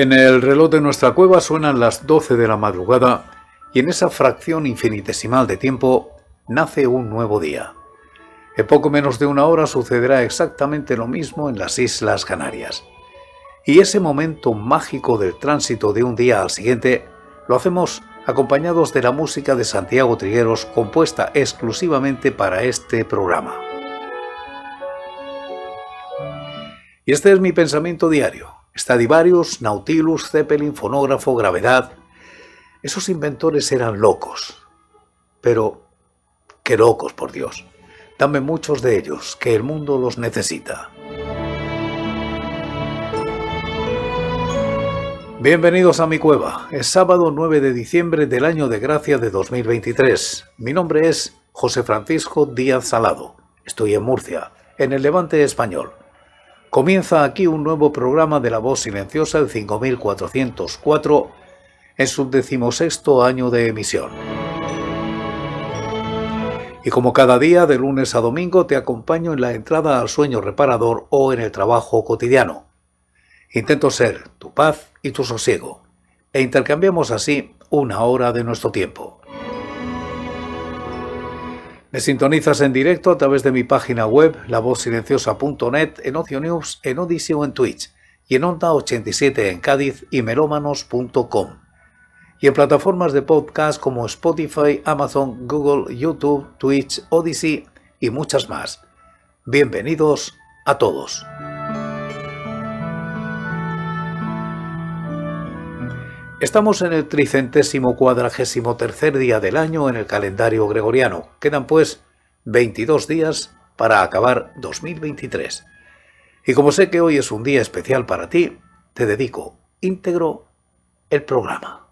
En el reloj de nuestra cueva suenan las 12 de la madrugada y en esa fracción infinitesimal de tiempo nace un nuevo día. En poco menos de una hora sucederá exactamente lo mismo en las Islas Canarias. Y ese momento mágico del tránsito de un día al siguiente lo hacemos acompañados de la música de Santiago Trigueros compuesta exclusivamente para este programa. Y este es mi pensamiento diario, Stadivarius, Nautilus, Zeppelin, fonógrafo, gravedad. Esos inventores eran locos. Pero, qué locos, por Dios. Dame muchos de ellos, que el mundo los necesita. Bienvenidos a mi cueva. Es sábado 9 de diciembre del año de gracia de 2023. Mi nombre es José Francisco Díaz Salado. Estoy en Murcia, en el Levante español. Comienza aquí un nuevo programa de La Voz Silenciosa, en 5404, en su decimosexto año de emisión. Y como cada día, de lunes a domingo, te acompaño en la entrada al sueño reparador o en el trabajo cotidiano. Intento ser tu paz y tu sosiego, e intercambiamos así una hora de nuestro tiempo. Me sintonizas en directo a través de mi página web, lavozsilenciosa.net, en Ocio News, en Odyssey o en Twitch, y en Onda 87 en Cádiz y melómanos.com. Y en plataformas de podcast como Spotify, Amazon, Google, YouTube, Twitch, Odyssey y muchas más. Bienvenidos a todos. Estamos en el tricentésimo cuadragésimo tercer día del año en el calendario gregoriano. Quedan pues 22 días para acabar 2023. Y como sé que hoy es un día especial para ti, te dedico íntegro el programa.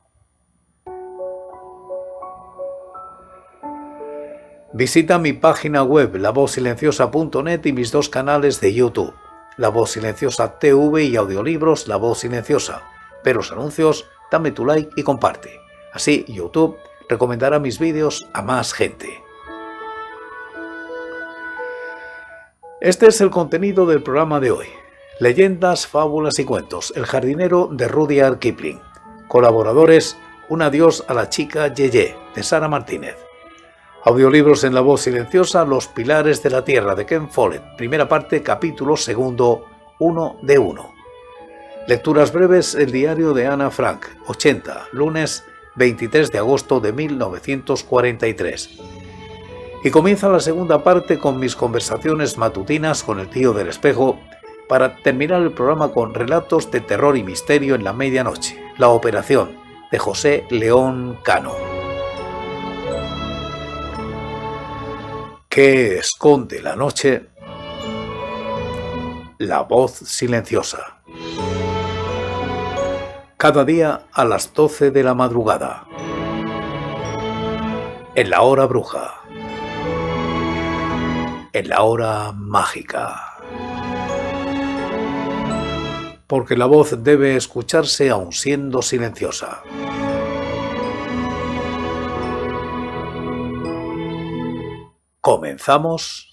Visita mi página web lavozsilenciosa.net y mis dos canales de YouTube, La Voz Silenciosa TV y audiolibros La Voz Silenciosa. Pero los anuncios dame tu like y comparte. Así YouTube recomendará mis vídeos a más gente. Este es el contenido del programa de hoy. Leyendas, fábulas y cuentos. El jardinero de Rudyard Kipling. Colaboradores. Un adiós a la chica Yeye de Sara Martínez. Audiolibros en la voz silenciosa Los pilares de la tierra de Ken Follett. Primera parte, capítulo segundo, uno de uno. Lecturas breves, el diario de Ana Frank, 80, lunes 23 de agosto de 1943. Y comienza la segunda parte con mis conversaciones matutinas con el tío del espejo para terminar el programa con relatos de terror y misterio en la medianoche, La Operación, de José León Cano. ¿Qué esconde la noche? La voz silenciosa cada día a las 12 de la madrugada, en la hora bruja, en la hora mágica. Porque la voz debe escucharse aun siendo silenciosa. Comenzamos.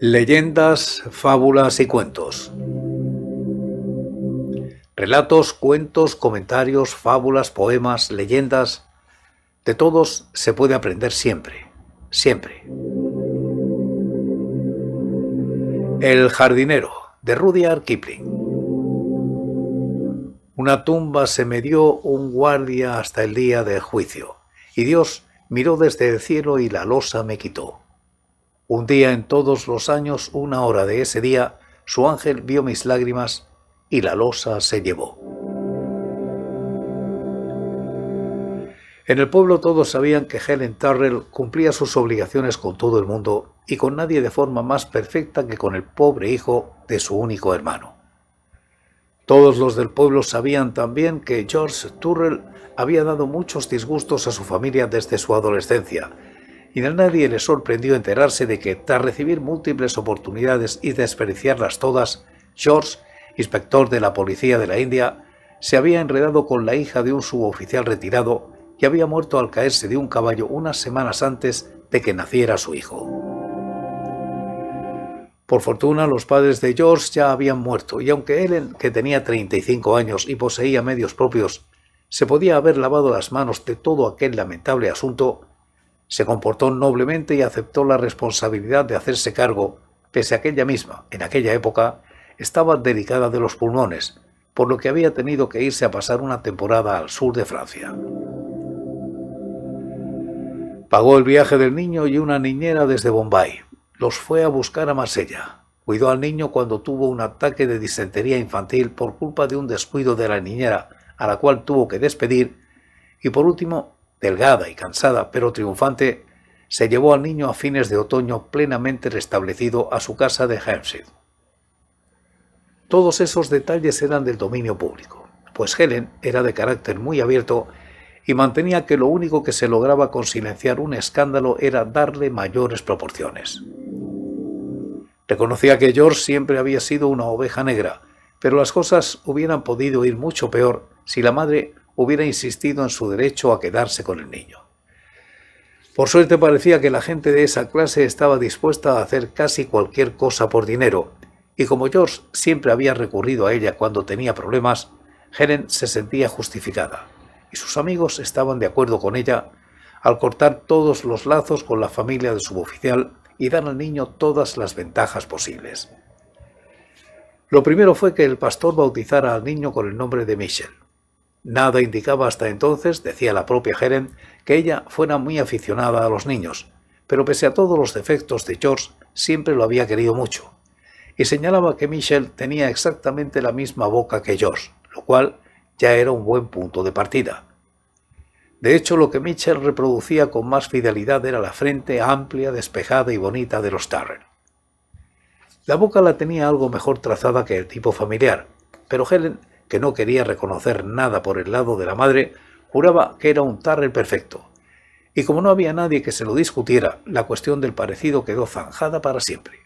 Leyendas, fábulas y cuentos. Relatos, cuentos, comentarios, fábulas, poemas, leyendas. De todos se puede aprender siempre, siempre. El jardinero, de Rudyard Kipling. Una tumba se me dio un guardia hasta el día del juicio, y Dios miró desde el cielo y la losa me quitó. Un día en todos los años, una hora de ese día, su ángel vio mis lágrimas y la losa se llevó. En el pueblo todos sabían que Helen Turrell cumplía sus obligaciones con todo el mundo y con nadie de forma más perfecta que con el pobre hijo de su único hermano. Todos los del pueblo sabían también que George Turrell había dado muchos disgustos a su familia desde su adolescencia, y a nadie le sorprendió enterarse de que, tras recibir múltiples oportunidades y desperdiciarlas todas, George, inspector de la policía de la India, se había enredado con la hija de un suboficial retirado que había muerto al caerse de un caballo unas semanas antes de que naciera su hijo. Por fortuna, los padres de George ya habían muerto, y aunque Ellen, que tenía 35 años y poseía medios propios, se podía haber lavado las manos de todo aquel lamentable asunto, se comportó noblemente y aceptó la responsabilidad de hacerse cargo, pese a que ella misma, en aquella época, estaba delicada de los pulmones, por lo que había tenido que irse a pasar una temporada al sur de Francia. Pagó el viaje del niño y una niñera desde Bombay. Los fue a buscar a Marsella. Cuidó al niño cuando tuvo un ataque de disentería infantil por culpa de un descuido de la niñera, a la cual tuvo que despedir, y por último delgada y cansada, pero triunfante, se llevó al niño a fines de otoño plenamente restablecido a su casa de Hampstead. Todos esos detalles eran del dominio público, pues Helen era de carácter muy abierto y mantenía que lo único que se lograba con silenciar un escándalo era darle mayores proporciones. Reconocía que George siempre había sido una oveja negra, pero las cosas hubieran podido ir mucho peor si la madre hubiera insistido en su derecho a quedarse con el niño. Por suerte parecía que la gente de esa clase estaba dispuesta a hacer casi cualquier cosa por dinero, y como George siempre había recurrido a ella cuando tenía problemas, Helen se sentía justificada, y sus amigos estaban de acuerdo con ella al cortar todos los lazos con la familia del suboficial y dar al niño todas las ventajas posibles. Lo primero fue que el pastor bautizara al niño con el nombre de Michel. Nada indicaba hasta entonces, decía la propia Helen, que ella fuera muy aficionada a los niños, pero pese a todos los defectos de George, siempre lo había querido mucho. Y señalaba que Michelle tenía exactamente la misma boca que George, lo cual ya era un buen punto de partida. De hecho, lo que Michelle reproducía con más fidelidad era la frente amplia, despejada y bonita de los Tarrell. La boca la tenía algo mejor trazada que el tipo familiar, pero Helen que no quería reconocer nada por el lado de la madre, juraba que era un Tarrell perfecto. Y como no había nadie que se lo discutiera, la cuestión del parecido quedó zanjada para siempre.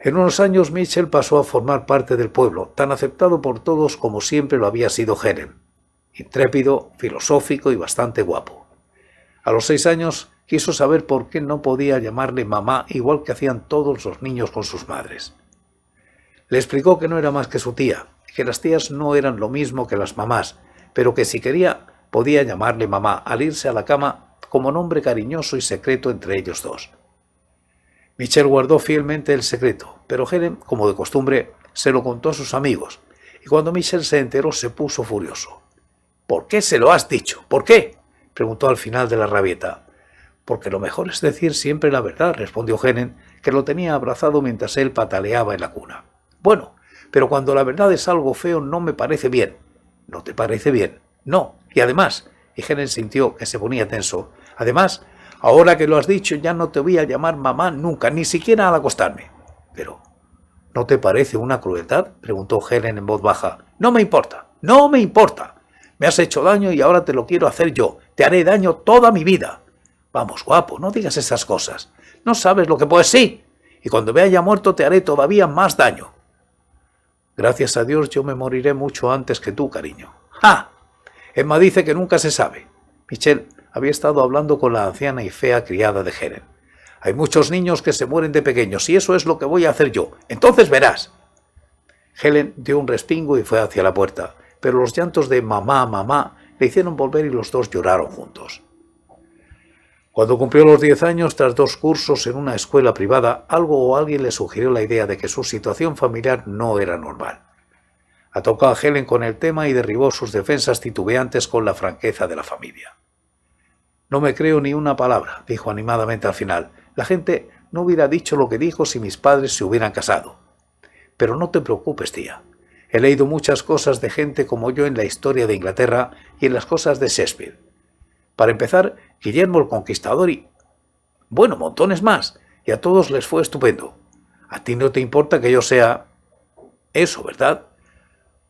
En unos años Mitchell pasó a formar parte del pueblo, tan aceptado por todos como siempre lo había sido Helen, Intrépido, filosófico y bastante guapo. A los seis años quiso saber por qué no podía llamarle mamá igual que hacían todos los niños con sus madres. Le explicó que no era más que su tía, que las tías no eran lo mismo que las mamás, pero que si quería podía llamarle mamá al irse a la cama como nombre cariñoso y secreto entre ellos dos. Michelle guardó fielmente el secreto, pero Helen, como de costumbre, se lo contó a sus amigos, y cuando Michel se enteró se puso furioso. ¿Por qué se lo has dicho? ¿Por qué? preguntó al final de la rabieta. Porque lo mejor es decir siempre la verdad, respondió Helen, que lo tenía abrazado mientras él pataleaba en la cuna. Bueno, pero cuando la verdad es algo feo no me parece bien. ¿No te parece bien? No. Y además, y Helen sintió que se ponía tenso. Además, ahora que lo has dicho, ya no te voy a llamar mamá nunca, ni siquiera al acostarme. Pero, ¿no te parece una crueldad? preguntó Helen en voz baja. No me importa, no me importa. Me has hecho daño y ahora te lo quiero hacer yo. Te haré daño toda mi vida. Vamos, guapo, no digas esas cosas. No sabes lo que puedes, sí. Y cuando me haya muerto te haré todavía más daño. Gracias a Dios yo me moriré mucho antes que tú, cariño. ¡Ah! Emma dice que nunca se sabe. Michel había estado hablando con la anciana y fea criada de Helen. Hay muchos niños que se mueren de pequeños y eso es lo que voy a hacer yo. Entonces verás. Helen dio un respingo y fue hacia la puerta, pero los llantos de mamá, mamá le hicieron volver y los dos lloraron juntos. Cuando cumplió los 10 años, tras dos cursos en una escuela privada, algo o alguien le sugirió la idea de que su situación familiar no era normal. Atocó a Helen con el tema y derribó sus defensas titubeantes con la franqueza de la familia. No me creo ni una palabra, dijo animadamente al final. La gente no hubiera dicho lo que dijo si mis padres se hubieran casado. Pero no te preocupes, tía. He leído muchas cosas de gente como yo en la historia de Inglaterra y en las cosas de Shakespeare. Para empezar, Guillermo el Conquistador y... Bueno, montones más. Y a todos les fue estupendo. A ti no te importa que yo sea... Eso, ¿verdad?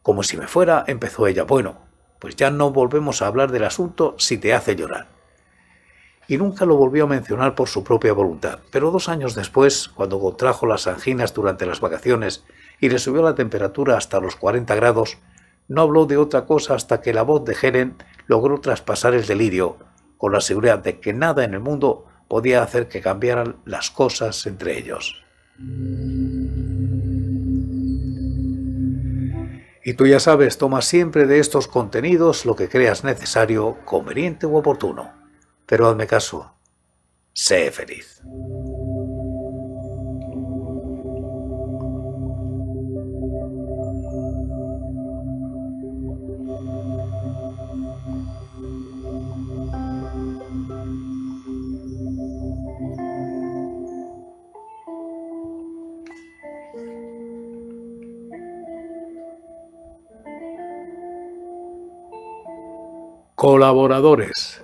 Como si me fuera, empezó ella. Bueno, pues ya no volvemos a hablar del asunto si te hace llorar. Y nunca lo volvió a mencionar por su propia voluntad. Pero dos años después, cuando contrajo las anginas durante las vacaciones y le subió la temperatura hasta los 40 grados, no habló de otra cosa hasta que la voz de Helen logró traspasar el delirio con la seguridad de que nada en el mundo podía hacer que cambiaran las cosas entre ellos. Y tú ya sabes, toma siempre de estos contenidos lo que creas necesario, conveniente u oportuno. Pero hazme caso, sé feliz. Colaboradores.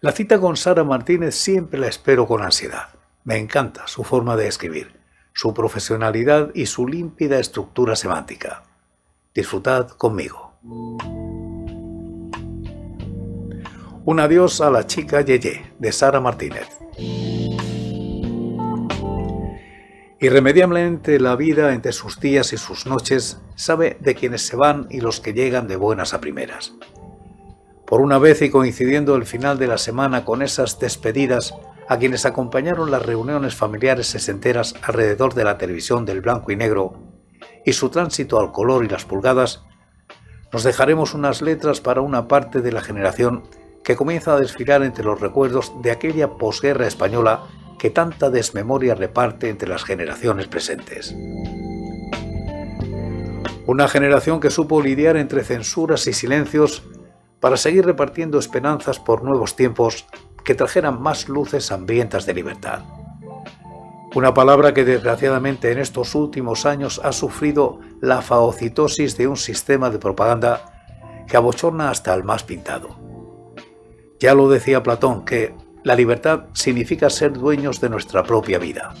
La cita con Sara Martínez siempre la espero con ansiedad. Me encanta su forma de escribir, su profesionalidad y su límpida estructura semántica. Disfrutad conmigo. Un adiós a la chica Yeye de Sara Martínez. Irremediablemente la vida entre sus días y sus noches sabe de quienes se van y los que llegan de buenas a primeras. Por una vez y coincidiendo el final de la semana con esas despedidas a quienes acompañaron las reuniones familiares sesenteras alrededor de la televisión del blanco y negro y su tránsito al color y las pulgadas, nos dejaremos unas letras para una parte de la generación que comienza a desfilar entre los recuerdos de aquella posguerra española que tanta desmemoria reparte entre las generaciones presentes. Una generación que supo lidiar entre censuras y silencios para seguir repartiendo esperanzas por nuevos tiempos que trajeran más luces hambrientas de libertad. Una palabra que desgraciadamente en estos últimos años ha sufrido la faocitosis de un sistema de propaganda que abochorna hasta al más pintado. Ya lo decía Platón que la libertad significa ser dueños de nuestra propia vida.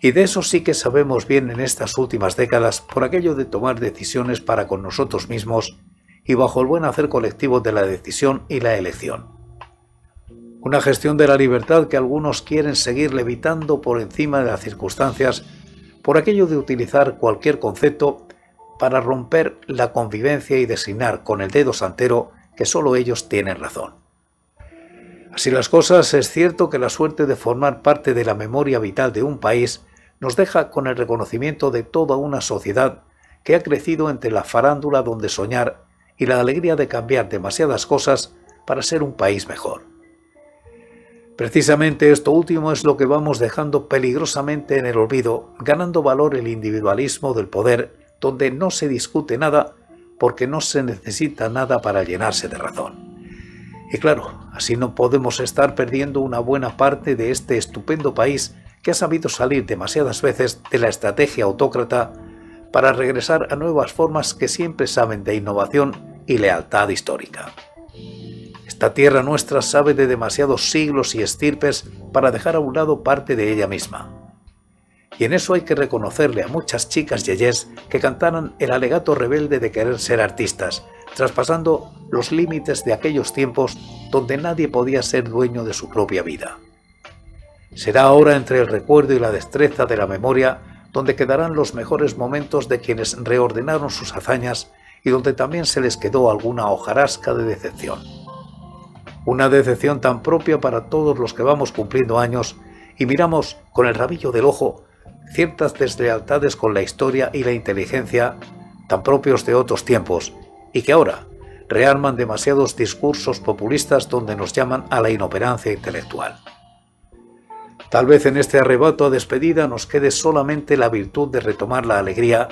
Y de eso sí que sabemos bien en estas últimas décadas por aquello de tomar decisiones para con nosotros mismos y bajo el buen hacer colectivo de la decisión y la elección. Una gestión de la libertad que algunos quieren seguir levitando por encima de las circunstancias por aquello de utilizar cualquier concepto para romper la convivencia y designar con el dedo santero que solo ellos tienen razón. Así las cosas, es cierto que la suerte de formar parte de la memoria vital de un país nos deja con el reconocimiento de toda una sociedad que ha crecido entre la farándula donde soñar y la alegría de cambiar demasiadas cosas para ser un país mejor. Precisamente esto último es lo que vamos dejando peligrosamente en el olvido, ganando valor el individualismo del poder, donde no se discute nada porque no se necesita nada para llenarse de razón. Y claro, así no podemos estar perdiendo una buena parte de este estupendo país que ha sabido salir demasiadas veces de la estrategia autócrata para regresar a nuevas formas que siempre saben de innovación y lealtad histórica. Esta tierra nuestra sabe de demasiados siglos y estirpes para dejar a un lado parte de ella misma. Y en eso hay que reconocerle a muchas chicas yeyes que cantaron el alegato rebelde de querer ser artistas, traspasando los límites de aquellos tiempos donde nadie podía ser dueño de su propia vida. Será ahora entre el recuerdo y la destreza de la memoria donde quedarán los mejores momentos de quienes reordenaron sus hazañas y donde también se les quedó alguna hojarasca de decepción. Una decepción tan propia para todos los que vamos cumpliendo años y miramos con el rabillo del ojo ciertas deslealtades con la historia y la inteligencia tan propios de otros tiempos y que ahora rearman demasiados discursos populistas donde nos llaman a la inoperancia intelectual. Tal vez en este arrebato a despedida nos quede solamente la virtud de retomar la alegría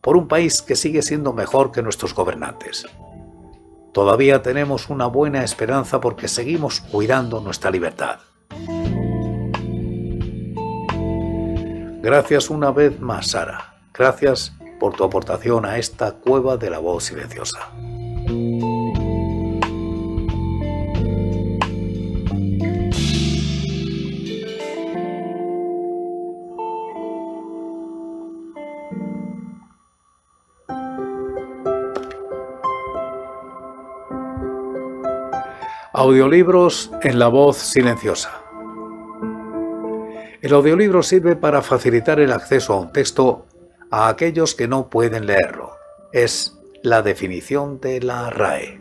por un país que sigue siendo mejor que nuestros gobernantes. Todavía tenemos una buena esperanza porque seguimos cuidando nuestra libertad. Gracias una vez más, Sara. Gracias por tu aportación a esta cueva de la voz silenciosa. Audiolibros en la voz silenciosa. El audiolibro sirve para facilitar el acceso a un texto a aquellos que no pueden leerlo. Es la definición de la RAE.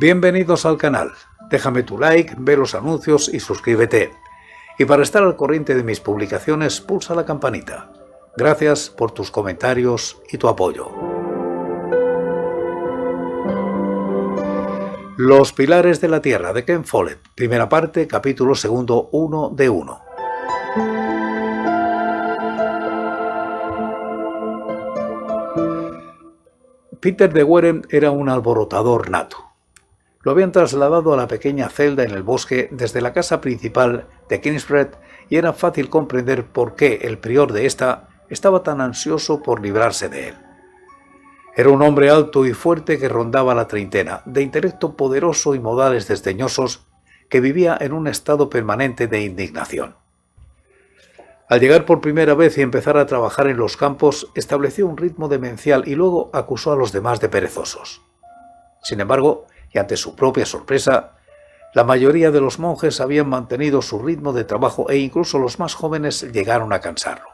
Bienvenidos al canal. Déjame tu like, ve los anuncios y suscríbete. Y para estar al corriente de mis publicaciones, pulsa la campanita. Gracias por tus comentarios y tu apoyo. Los pilares de la tierra de Ken Follett, primera parte, capítulo segundo 1 de 1. Peter de Weren era un alborotador nato lo habían trasladado a la pequeña celda en el bosque desde la casa principal de Kingsford y era fácil comprender por qué el prior de esta estaba tan ansioso por librarse de él. Era un hombre alto y fuerte que rondaba la treintena, de intelecto poderoso y modales desdeñosos, que vivía en un estado permanente de indignación. Al llegar por primera vez y empezar a trabajar en los campos, estableció un ritmo demencial y luego acusó a los demás de perezosos. Sin embargo, y ante su propia sorpresa, la mayoría de los monjes habían mantenido su ritmo de trabajo e incluso los más jóvenes llegaron a cansarlo.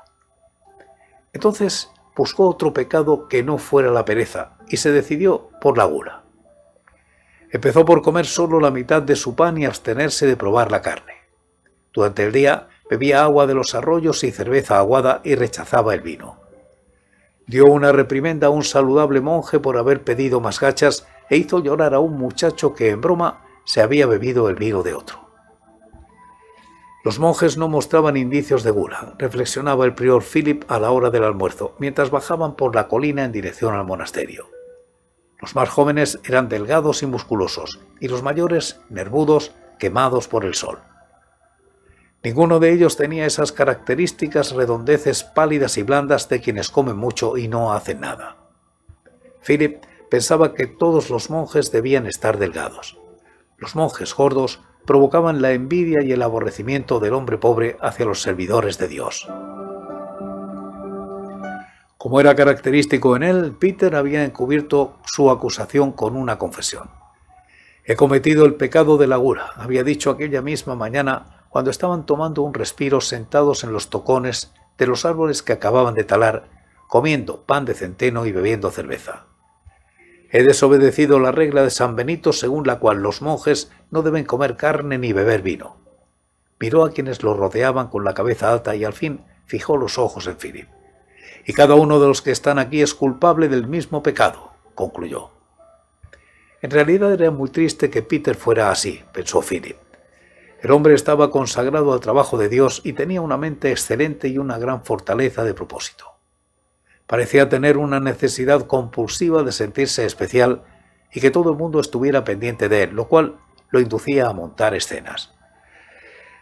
Entonces buscó otro pecado que no fuera la pereza y se decidió por la gula. Empezó por comer solo la mitad de su pan y abstenerse de probar la carne. Durante el día bebía agua de los arroyos y cerveza aguada y rechazaba el vino. Dio una reprimenda a un saludable monje por haber pedido más gachas e hizo llorar a un muchacho que en broma se había bebido el vino de otro. Los monjes no mostraban indicios de gula, reflexionaba el prior Philip a la hora del almuerzo, mientras bajaban por la colina en dirección al monasterio. Los más jóvenes eran delgados y musculosos, y los mayores nervudos, quemados por el sol. Ninguno de ellos tenía esas características redondeces pálidas y blandas de quienes comen mucho y no hacen nada. Philip pensaba que todos los monjes debían estar delgados. Los monjes gordos provocaban la envidia y el aborrecimiento del hombre pobre hacia los servidores de Dios. Como era característico en él, Peter había encubierto su acusación con una confesión. He cometido el pecado de la gula, había dicho aquella misma mañana cuando estaban tomando un respiro sentados en los tocones de los árboles que acababan de talar, comiendo pan de centeno y bebiendo cerveza. He desobedecido la regla de San Benito según la cual los monjes no deben comer carne ni beber vino. Miró a quienes lo rodeaban con la cabeza alta y al fin fijó los ojos en Philip. Y cada uno de los que están aquí es culpable del mismo pecado, concluyó. En realidad era muy triste que Peter fuera así, pensó Philip. El hombre estaba consagrado al trabajo de Dios y tenía una mente excelente y una gran fortaleza de propósito. Parecía tener una necesidad compulsiva de sentirse especial y que todo el mundo estuviera pendiente de él, lo cual lo inducía a montar escenas.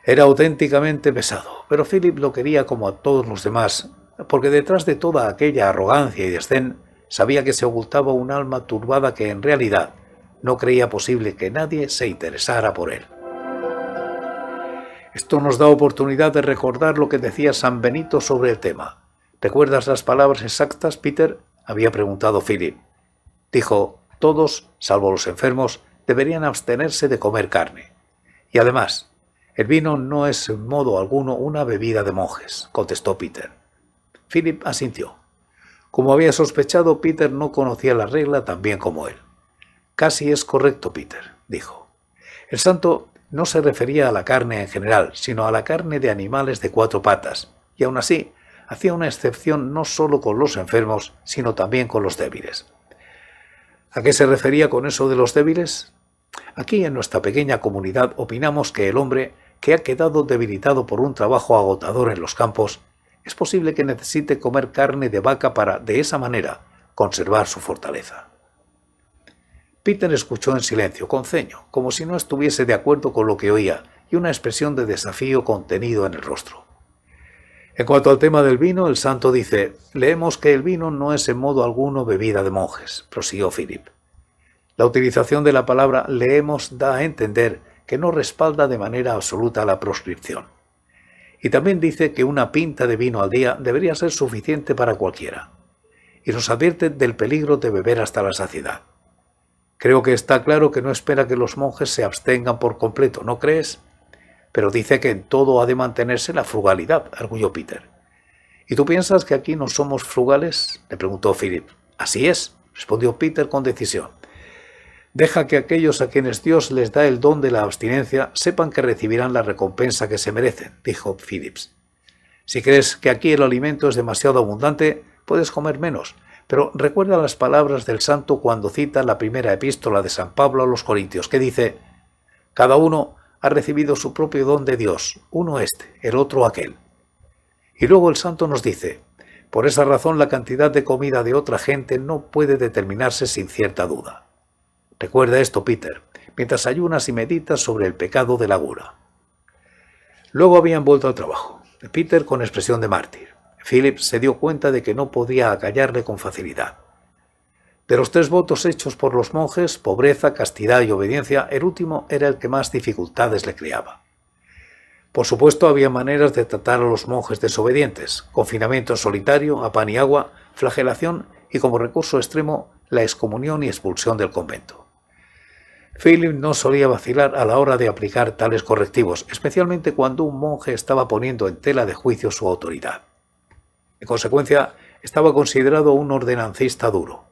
Era auténticamente pesado, pero Philip lo quería como a todos los demás, porque detrás de toda aquella arrogancia y desdén sabía que se ocultaba un alma turbada que en realidad no creía posible que nadie se interesara por él. Esto nos da oportunidad de recordar lo que decía San Benito sobre el tema. ¿Recuerdas las palabras exactas, Peter? había preguntado Philip. Dijo, todos, salvo los enfermos, deberían abstenerse de comer carne. Y además, el vino no es en modo alguno una bebida de monjes, contestó Peter. Philip asintió. Como había sospechado, Peter no conocía la regla tan bien como él. Casi es correcto, Peter, dijo. El santo no se refería a la carne en general, sino a la carne de animales de cuatro patas, y aún así hacía una excepción no solo con los enfermos, sino también con los débiles. ¿A qué se refería con eso de los débiles? Aquí en nuestra pequeña comunidad opinamos que el hombre que ha quedado debilitado por un trabajo agotador en los campos, es posible que necesite comer carne de vaca para, de esa manera, conservar su fortaleza. Peter escuchó en silencio, con ceño, como si no estuviese de acuerdo con lo que oía, y una expresión de desafío contenido en el rostro. En cuanto al tema del vino, el santo dice, leemos que el vino no es en modo alguno bebida de monjes, prosiguió Philip. La utilización de la palabra leemos da a entender que no respalda de manera absoluta la proscripción. Y también dice que una pinta de vino al día debería ser suficiente para cualquiera. Y nos advierte del peligro de beber hasta la saciedad. Creo que está claro que no espera que los monjes se abstengan por completo, ¿no crees? Pero dice que en todo ha de mantenerse la frugalidad, arguyó Peter. ¿Y tú piensas que aquí no somos frugales? le preguntó Philip. Así es, respondió Peter con decisión. Deja que aquellos a quienes Dios les da el don de la abstinencia sepan que recibirán la recompensa que se merecen, dijo Phillips. Si crees que aquí el alimento es demasiado abundante, puedes comer menos, pero recuerda las palabras del santo cuando cita la primera epístola de San Pablo a los Corintios, que dice, Cada uno ha recibido su propio don de Dios, uno este, el otro aquel. Y luego el santo nos dice, por esa razón la cantidad de comida de otra gente no puede determinarse sin cierta duda. Recuerda esto, Peter, mientras ayunas y meditas sobre el pecado de la gula. Luego habían vuelto al trabajo, Peter con expresión de mártir. Philip se dio cuenta de que no podía acallarle con facilidad. De los tres votos hechos por los monjes, pobreza, castidad y obediencia, el último era el que más dificultades le creaba. Por supuesto, había maneras de tratar a los monjes desobedientes, confinamiento solitario, a pan y agua, flagelación y como recurso extremo, la excomunión y expulsión del convento. Philip no solía vacilar a la hora de aplicar tales correctivos, especialmente cuando un monje estaba poniendo en tela de juicio su autoridad. En consecuencia, estaba considerado un ordenancista duro.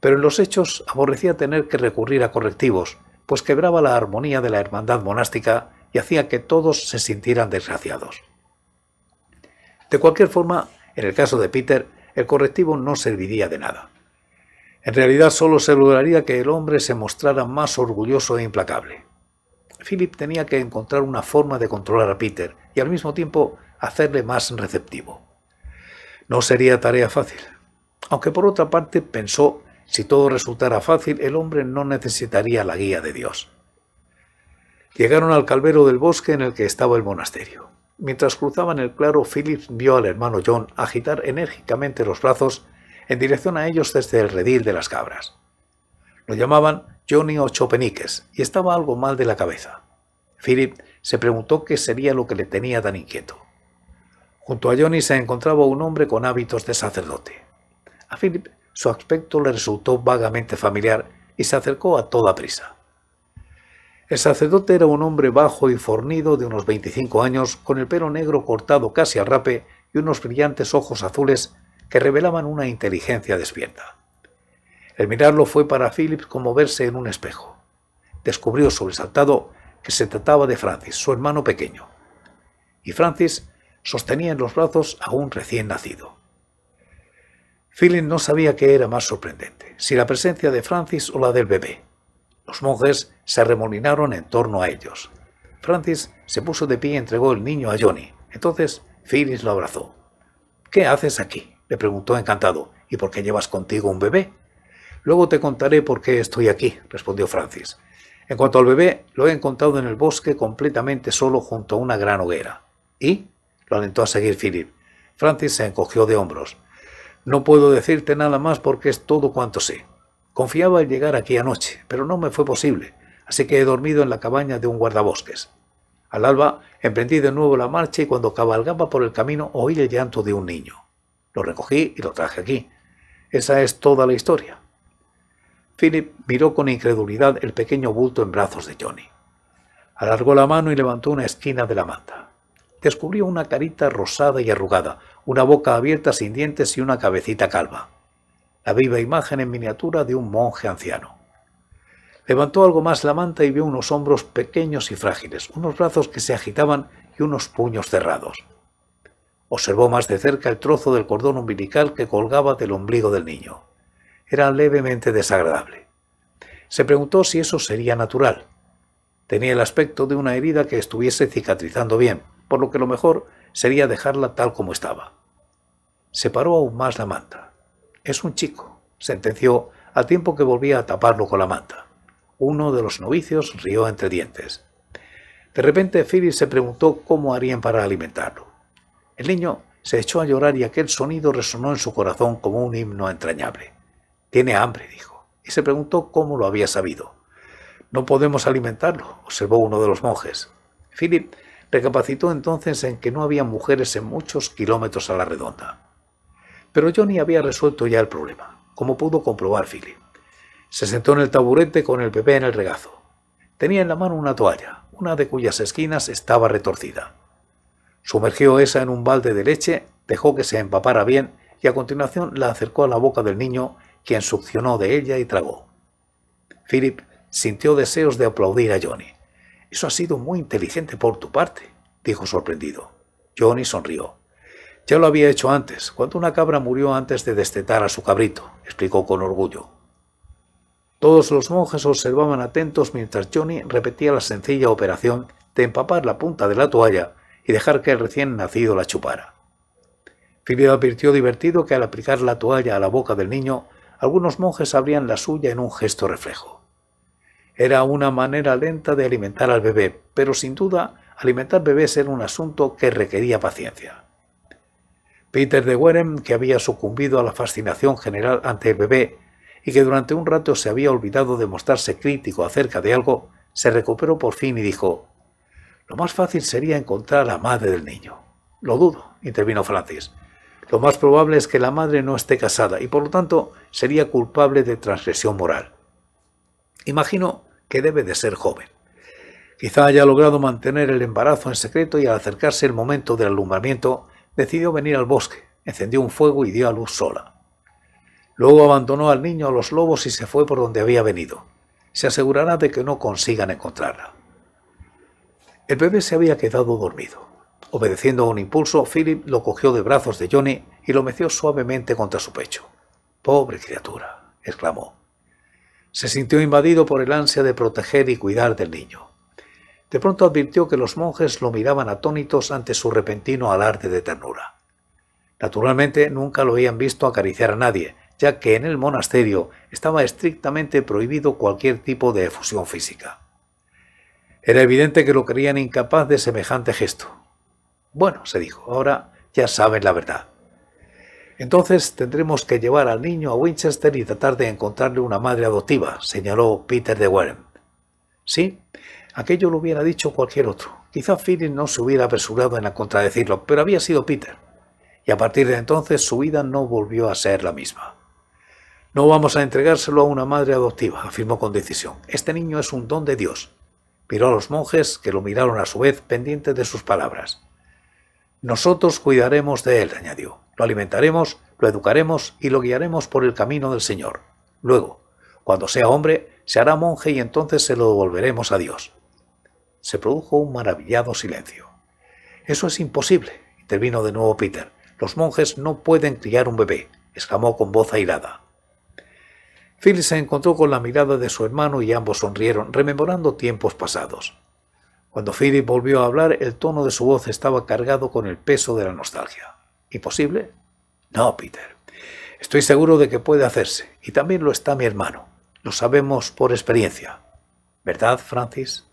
Pero en los hechos aborrecía tener que recurrir a correctivos, pues quebraba la armonía de la hermandad monástica y hacía que todos se sintieran desgraciados. De cualquier forma, en el caso de Peter, el correctivo no serviría de nada. En realidad solo se lograría que el hombre se mostrara más orgulloso e implacable. Philip tenía que encontrar una forma de controlar a Peter y al mismo tiempo hacerle más receptivo. No sería tarea fácil. Aunque por otra parte pensó, si todo resultara fácil, el hombre no necesitaría la guía de Dios. Llegaron al calvero del bosque en el que estaba el monasterio. Mientras cruzaban el claro, Philip vio al hermano John agitar enérgicamente los brazos en dirección a ellos desde el redil de las cabras. Lo llamaban Johnny o Chopiniques y estaba algo mal de la cabeza. Philip se preguntó qué sería lo que le tenía tan inquieto. Junto a Johnny se encontraba un hombre con hábitos de sacerdote. A Philip su aspecto le resultó vagamente familiar y se acercó a toda prisa. El sacerdote era un hombre bajo y fornido de unos 25 años, con el pelo negro cortado casi a rape y unos brillantes ojos azules que revelaban una inteligencia despierta. El mirarlo fue para Philip como verse en un espejo. Descubrió sobresaltado que se trataba de Francis, su hermano pequeño. Y Francis sostenía en los brazos a un recién nacido. Phyllis no sabía qué era más sorprendente, si la presencia de Francis o la del bebé. Los monjes se arremolinaron en torno a ellos. Francis se puso de pie y entregó el niño a Johnny. Entonces Phyllis lo abrazó. ¿Qué haces aquí? le preguntó encantado. ¿Y por qué llevas contigo un bebé? Luego te contaré por qué estoy aquí, respondió Francis. En cuanto al bebé, lo he encontrado en el bosque completamente solo junto a una gran hoguera. ¿Y? Alentó a seguir Philip. Francis se encogió de hombros. No puedo decirte nada más porque es todo cuanto sé. Confiaba en llegar aquí anoche, pero no me fue posible, así que he dormido en la cabaña de un guardabosques. Al alba emprendí de nuevo la marcha y cuando cabalgaba por el camino oí el llanto de un niño. Lo recogí y lo traje aquí. Esa es toda la historia. Philip miró con incredulidad el pequeño bulto en brazos de Johnny. Alargó la mano y levantó una esquina de la manta descubrió una carita rosada y arrugada, una boca abierta sin dientes y una cabecita calva. La viva imagen en miniatura de un monje anciano. Levantó algo más la manta y vio unos hombros pequeños y frágiles, unos brazos que se agitaban y unos puños cerrados. Observó más de cerca el trozo del cordón umbilical que colgaba del ombligo del niño. Era levemente desagradable. Se preguntó si eso sería natural. Tenía el aspecto de una herida que estuviese cicatrizando bien, por lo que lo mejor sería dejarla tal como estaba. Separó aún más la manta. Es un chico, sentenció al tiempo que volvía a taparlo con la manta. Uno de los novicios rió entre dientes. De repente Philip se preguntó cómo harían para alimentarlo. El niño se echó a llorar y aquel sonido resonó en su corazón como un himno entrañable. Tiene hambre, dijo, y se preguntó cómo lo había sabido. No podemos alimentarlo, observó uno de los monjes. Philip Recapacitó entonces en que no había mujeres en muchos kilómetros a la redonda. Pero Johnny había resuelto ya el problema, como pudo comprobar Philip. Se sentó en el taburete con el bebé en el regazo. Tenía en la mano una toalla, una de cuyas esquinas estaba retorcida. Sumergió esa en un balde de leche, dejó que se empapara bien y a continuación la acercó a la boca del niño, quien succionó de ella y tragó. Philip sintió deseos de aplaudir a Johnny. Eso ha sido muy inteligente por tu parte, dijo sorprendido. Johnny sonrió. Ya lo había hecho antes, cuando una cabra murió antes de destetar a su cabrito, explicó con orgullo. Todos los monjes observaban atentos mientras Johnny repetía la sencilla operación de empapar la punta de la toalla y dejar que el recién nacido la chupara. Philip advirtió divertido que al aplicar la toalla a la boca del niño, algunos monjes abrían la suya en un gesto reflejo. Era una manera lenta de alimentar al bebé, pero sin duda alimentar bebés era un asunto que requería paciencia. Peter de Werem, que había sucumbido a la fascinación general ante el bebé y que durante un rato se había olvidado de mostrarse crítico acerca de algo, se recuperó por fin y dijo, Lo más fácil sería encontrar a la madre del niño. Lo dudo, intervino Francis. Lo más probable es que la madre no esté casada y por lo tanto sería culpable de transgresión moral. Imagino que debe de ser joven. Quizá haya logrado mantener el embarazo en secreto y al acercarse el momento del alumbramiento decidió venir al bosque, encendió un fuego y dio a luz sola. Luego abandonó al niño a los lobos y se fue por donde había venido. Se asegurará de que no consigan encontrarla. El bebé se había quedado dormido. Obedeciendo a un impulso, Philip lo cogió de brazos de Johnny y lo meció suavemente contra su pecho. Pobre criatura, exclamó. Se sintió invadido por el ansia de proteger y cuidar del niño. De pronto advirtió que los monjes lo miraban atónitos ante su repentino alarde de ternura. Naturalmente nunca lo habían visto acariciar a nadie, ya que en el monasterio estaba estrictamente prohibido cualquier tipo de efusión física. Era evidente que lo creían incapaz de semejante gesto. Bueno, se dijo, ahora ya saben la verdad. Entonces tendremos que llevar al niño a Winchester y tratar de encontrarle una madre adoptiva, señaló Peter de Warren. Sí, aquello lo hubiera dicho cualquier otro. Quizá Philip no se hubiera apresurado en contradecirlo, pero había sido Peter. Y a partir de entonces su vida no volvió a ser la misma. No vamos a entregárselo a una madre adoptiva, afirmó con decisión. Este niño es un don de Dios. Miró a los monjes, que lo miraron a su vez pendientes de sus palabras. Nosotros cuidaremos de él, añadió. Lo alimentaremos, lo educaremos y lo guiaremos por el camino del Señor. Luego, cuando sea hombre, se hará monje y entonces se lo devolveremos a Dios. Se produjo un maravillado silencio. Eso es imposible, intervino de nuevo Peter. Los monjes no pueden criar un bebé, exclamó con voz airada. Phil se encontró con la mirada de su hermano y ambos sonrieron, rememorando tiempos pasados. Cuando Philip volvió a hablar, el tono de su voz estaba cargado con el peso de la nostalgia. ¿Imposible? No, Peter. Estoy seguro de que puede hacerse, y también lo está mi hermano. Lo sabemos por experiencia. ¿Verdad, Francis?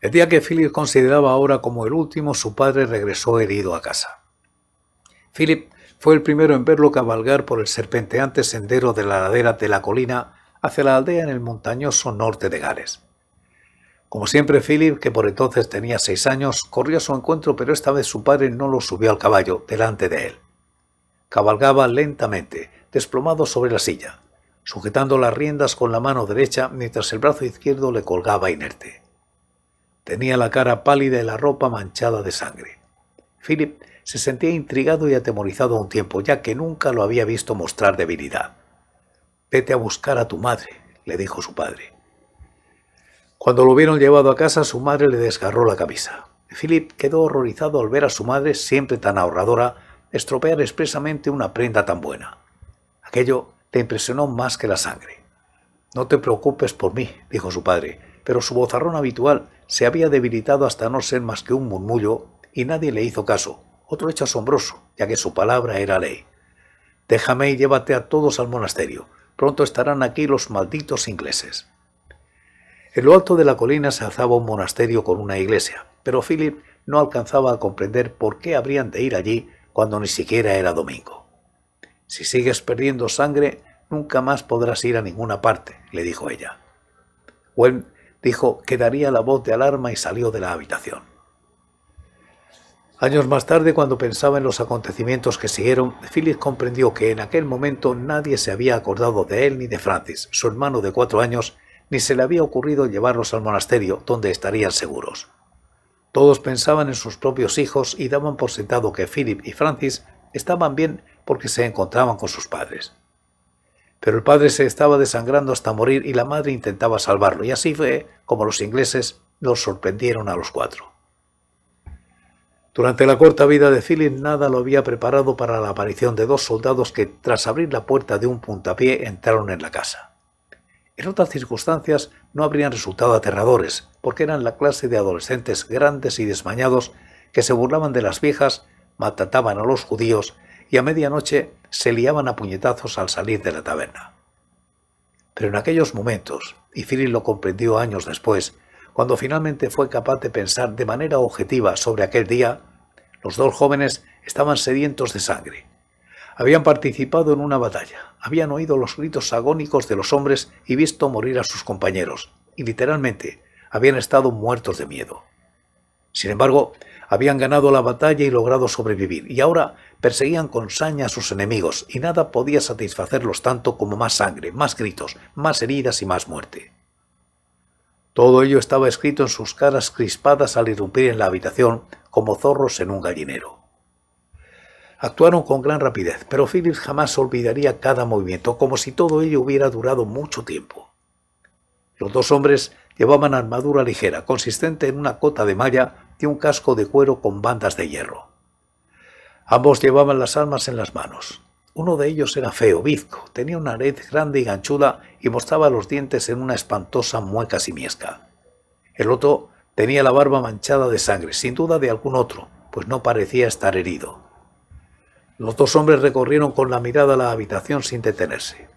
El día que Philip consideraba ahora como el último, su padre regresó herido a casa. Philip fue el primero en verlo cabalgar por el serpenteante sendero de la ladera de la colina hacia la aldea en el montañoso norte de Gales. Como siempre, Philip, que por entonces tenía seis años, corrió a su encuentro, pero esta vez su padre no lo subió al caballo delante de él. Cabalgaba lentamente, desplomado sobre la silla, sujetando las riendas con la mano derecha mientras el brazo izquierdo le colgaba inerte. Tenía la cara pálida y la ropa manchada de sangre. Philip se sentía intrigado y atemorizado a un tiempo, ya que nunca lo había visto mostrar debilidad. Vete a buscar a tu madre, le dijo su padre. Cuando lo hubieron llevado a casa, su madre le desgarró la camisa. Philip quedó horrorizado al ver a su madre, siempre tan ahorradora, estropear expresamente una prenda tan buena. Aquello le impresionó más que la sangre. No te preocupes por mí, dijo su padre, pero su bozarrón habitual se había debilitado hasta no ser más que un murmullo y nadie le hizo caso, otro hecho asombroso, ya que su palabra era ley. Déjame y llévate a todos al monasterio. Pronto estarán aquí los malditos ingleses. En lo alto de la colina se alzaba un monasterio con una iglesia, pero Philip no alcanzaba a comprender por qué habrían de ir allí cuando ni siquiera era domingo. Si sigues perdiendo sangre, nunca más podrás ir a ninguna parte, le dijo ella. Wen dijo que daría la voz de alarma y salió de la habitación. Años más tarde, cuando pensaba en los acontecimientos que siguieron, Philip comprendió que en aquel momento nadie se había acordado de él ni de Francis, su hermano de cuatro años, ni se le había ocurrido llevarlos al monasterio, donde estarían seguros. Todos pensaban en sus propios hijos y daban por sentado que Philip y Francis estaban bien porque se encontraban con sus padres. Pero el padre se estaba desangrando hasta morir y la madre intentaba salvarlo, y así fue como los ingleses los sorprendieron a los cuatro. Durante la corta vida de Philip nada lo había preparado para la aparición de dos soldados que, tras abrir la puerta de un puntapié, entraron en la casa. En otras circunstancias no habrían resultado aterradores, porque eran la clase de adolescentes grandes y desmañados que se burlaban de las viejas, maltrataban a los judíos y a medianoche se liaban a puñetazos al salir de la taberna. Pero en aquellos momentos, y Philip lo comprendió años después, cuando finalmente fue capaz de pensar de manera objetiva sobre aquel día, los dos jóvenes estaban sedientos de sangre. Habían participado en una batalla, habían oído los gritos agónicos de los hombres y visto morir a sus compañeros, y literalmente habían estado muertos de miedo. Sin embargo, habían ganado la batalla y logrado sobrevivir, y ahora perseguían con saña a sus enemigos, y nada podía satisfacerlos tanto como más sangre, más gritos, más heridas y más muerte. Todo ello estaba escrito en sus caras crispadas al irrumpir en la habitación como zorros en un gallinero. Actuaron con gran rapidez, pero Philip jamás olvidaría cada movimiento, como si todo ello hubiera durado mucho tiempo. Los dos hombres llevaban armadura ligera, consistente en una cota de malla y un casco de cuero con bandas de hierro. Ambos llevaban las armas en las manos. Uno de ellos era feo, bizco, tenía una red grande y ganchuda y mostraba los dientes en una espantosa mueca simiesca. El otro tenía la barba manchada de sangre, sin duda de algún otro, pues no parecía estar herido. Los dos hombres recorrieron con la mirada la habitación sin detenerse.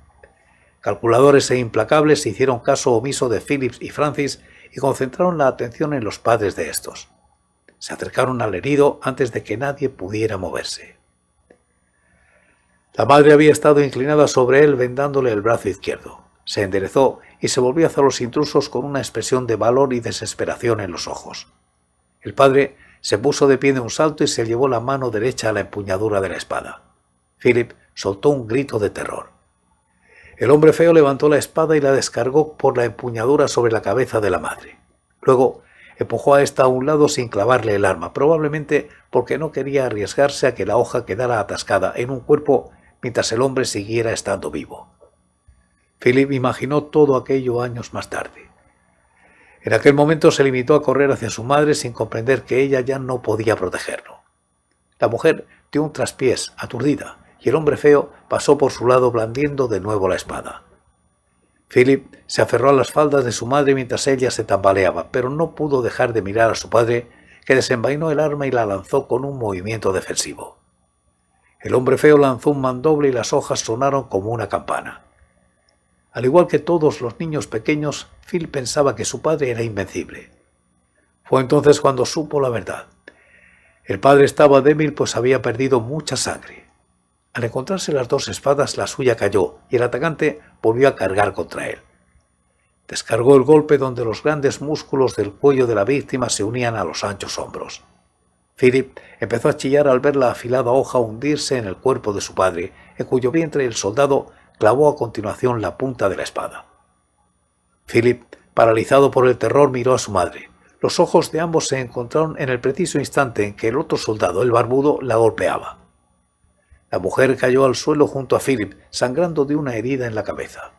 Calculadores e implacables hicieron caso omiso de Phillips y Francis y concentraron la atención en los padres de estos. Se acercaron al herido antes de que nadie pudiera moverse. La madre había estado inclinada sobre él vendándole el brazo izquierdo. Se enderezó y se volvió hacia los intrusos con una expresión de valor y desesperación en los ojos. El padre se puso de pie de un salto y se llevó la mano derecha a la empuñadura de la espada. Philip soltó un grito de terror. El hombre feo levantó la espada y la descargó por la empuñadura sobre la cabeza de la madre. Luego empujó a ésta a un lado sin clavarle el arma, probablemente porque no quería arriesgarse a que la hoja quedara atascada en un cuerpo mientras el hombre siguiera estando vivo. Philip imaginó todo aquello años más tarde. En aquel momento se limitó a correr hacia su madre sin comprender que ella ya no podía protegerlo. La mujer dio un traspiés, aturdida, y el hombre feo pasó por su lado blandiendo de nuevo la espada. Philip se aferró a las faldas de su madre mientras ella se tambaleaba, pero no pudo dejar de mirar a su padre, que desenvainó el arma y la lanzó con un movimiento defensivo. El hombre feo lanzó un mandoble y las hojas sonaron como una campana. Al igual que todos los niños pequeños, Phil pensaba que su padre era invencible. Fue entonces cuando supo la verdad. El padre estaba débil pues había perdido mucha sangre. Al encontrarse las dos espadas, la suya cayó y el atacante volvió a cargar contra él. Descargó el golpe donde los grandes músculos del cuello de la víctima se unían a los anchos hombros. Philip empezó a chillar al ver la afilada hoja hundirse en el cuerpo de su padre, en cuyo vientre el soldado clavó a continuación la punta de la espada. Philip, paralizado por el terror, miró a su madre. Los ojos de ambos se encontraron en el preciso instante en que el otro soldado, el barbudo, la golpeaba. La mujer cayó al suelo junto a Philip, sangrando de una herida en la cabeza.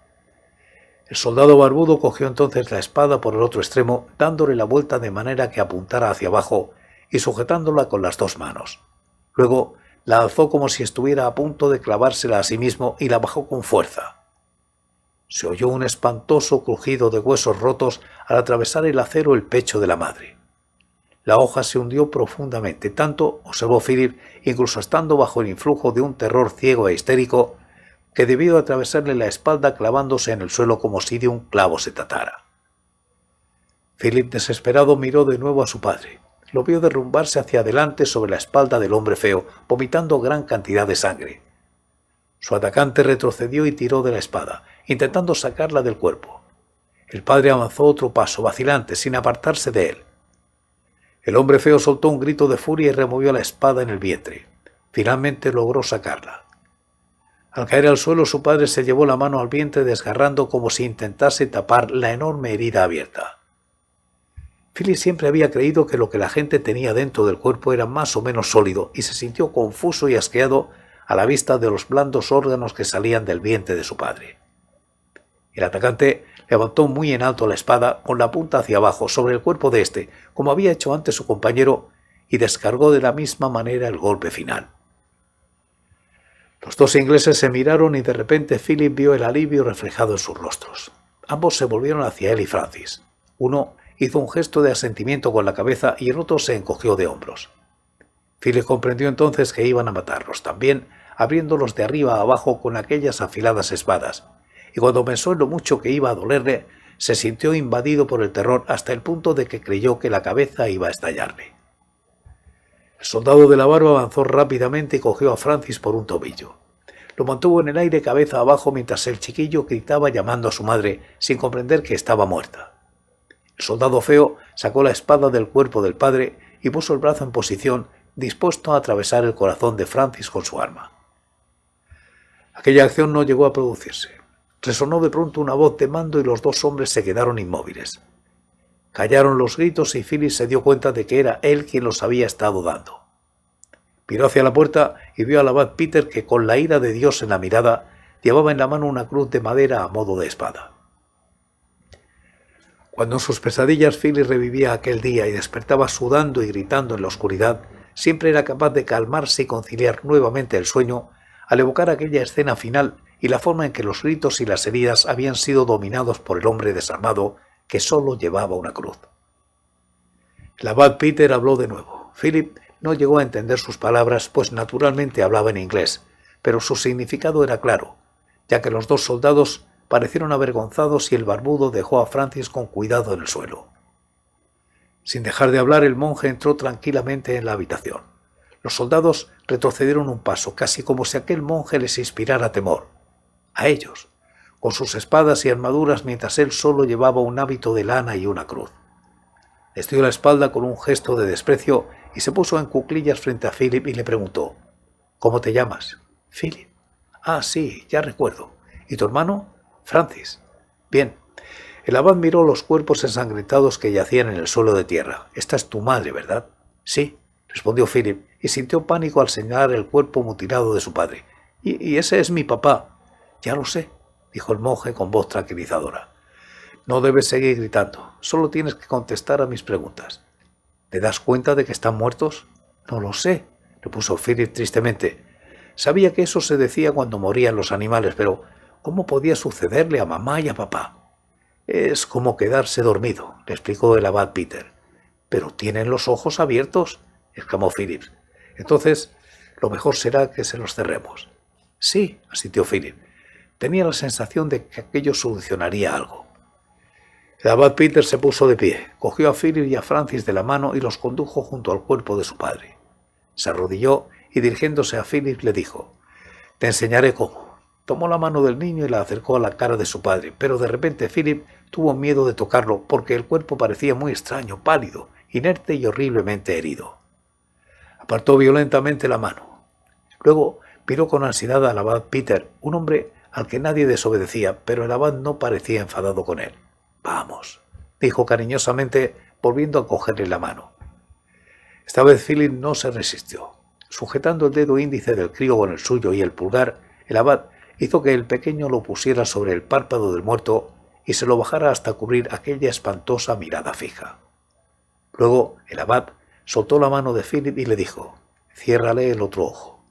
El soldado barbudo cogió entonces la espada por el otro extremo, dándole la vuelta de manera que apuntara hacia abajo y sujetándola con las dos manos. Luego la alzó como si estuviera a punto de clavársela a sí mismo y la bajó con fuerza. Se oyó un espantoso crujido de huesos rotos al atravesar el acero el pecho de la madre. La hoja se hundió profundamente, tanto, observó Philip, incluso estando bajo el influjo de un terror ciego e histérico, que debió atravesarle la espalda clavándose en el suelo como si de un clavo se tratara. Philip, desesperado, miró de nuevo a su padre lo vio derrumbarse hacia adelante sobre la espalda del hombre feo, vomitando gran cantidad de sangre. Su atacante retrocedió y tiró de la espada, intentando sacarla del cuerpo. El padre avanzó otro paso, vacilante, sin apartarse de él. El hombre feo soltó un grito de furia y removió la espada en el vientre. Finalmente logró sacarla. Al caer al suelo su padre se llevó la mano al vientre desgarrando como si intentase tapar la enorme herida abierta. Philip siempre había creído que lo que la gente tenía dentro del cuerpo era más o menos sólido y se sintió confuso y asqueado a la vista de los blandos órganos que salían del vientre de su padre. El atacante levantó muy en alto la espada con la punta hacia abajo sobre el cuerpo de éste, como había hecho antes su compañero, y descargó de la misma manera el golpe final. Los dos ingleses se miraron y de repente Philip vio el alivio reflejado en sus rostros. Ambos se volvieron hacia él y Francis. Uno Hizo un gesto de asentimiento con la cabeza y Roto se encogió de hombros. Philip comprendió entonces que iban a matarlos también, abriéndolos de arriba a abajo con aquellas afiladas espadas, y cuando pensó en lo mucho que iba a dolerle, se sintió invadido por el terror hasta el punto de que creyó que la cabeza iba a estallarle. El soldado de la barba avanzó rápidamente y cogió a Francis por un tobillo. Lo mantuvo en el aire cabeza abajo mientras el chiquillo gritaba llamando a su madre, sin comprender que estaba muerta. El soldado feo sacó la espada del cuerpo del padre y puso el brazo en posición, dispuesto a atravesar el corazón de Francis con su arma. Aquella acción no llegó a producirse. Resonó de pronto una voz de mando y los dos hombres se quedaron inmóviles. Callaron los gritos y Phyllis se dio cuenta de que era él quien los había estado dando. Piró hacia la puerta y vio al abad Peter que con la ira de Dios en la mirada llevaba en la mano una cruz de madera a modo de espada. Cuando sus pesadillas Philly revivía aquel día y despertaba sudando y gritando en la oscuridad, siempre era capaz de calmarse y conciliar nuevamente el sueño al evocar aquella escena final y la forma en que los gritos y las heridas habían sido dominados por el hombre desarmado que solo llevaba una cruz. El abad Peter habló de nuevo. Philip no llegó a entender sus palabras, pues naturalmente hablaba en inglés, pero su significado era claro, ya que los dos soldados parecieron avergonzados y el barbudo dejó a Francis con cuidado en el suelo. Sin dejar de hablar, el monje entró tranquilamente en la habitación. Los soldados retrocedieron un paso, casi como si aquel monje les inspirara temor. A ellos, con sus espadas y armaduras, mientras él solo llevaba un hábito de lana y una cruz. Les la espalda con un gesto de desprecio y se puso en cuclillas frente a Philip y le preguntó, ¿Cómo te llamas? Philip. Ah, sí, ya recuerdo. ¿Y tu hermano? Francis. Bien. El abad miró los cuerpos ensangrentados que yacían en el suelo de tierra. Esta es tu madre, ¿verdad? Sí, respondió Philip, y sintió pánico al señalar el cuerpo mutilado de su padre. Y, ese es mi papá. Ya lo sé, dijo el monje con voz tranquilizadora. No debes seguir gritando, solo tienes que contestar a mis preguntas. ¿Te das cuenta de que están muertos? No lo sé, repuso Philip tristemente. Sabía que eso se decía cuando morían los animales, pero cómo podía sucederle a mamá y a papá. Es como quedarse dormido, le explicó el abad Peter. Pero tienen los ojos abiertos, exclamó Philip. Entonces, lo mejor será que se los cerremos. Sí, asintió Philip. Tenía la sensación de que aquello solucionaría algo. El abad Peter se puso de pie, cogió a Philip y a Francis de la mano y los condujo junto al cuerpo de su padre. Se arrodilló y dirigiéndose a Philip le dijo, Te enseñaré cómo tomó la mano del niño y la acercó a la cara de su padre, pero de repente Philip tuvo miedo de tocarlo porque el cuerpo parecía muy extraño, pálido, inerte y horriblemente herido. Apartó violentamente la mano. Luego miró con ansiedad al abad Peter, un hombre al que nadie desobedecía, pero el abad no parecía enfadado con él. Vamos, dijo cariñosamente, volviendo a cogerle la mano. Esta vez Philip no se resistió. Sujetando el dedo índice del crío con el suyo y el pulgar, el abad hizo que el pequeño lo pusiera sobre el párpado del muerto y se lo bajara hasta cubrir aquella espantosa mirada fija. Luego el abad soltó la mano de Philip y le dijo, ciérrale el otro ojo.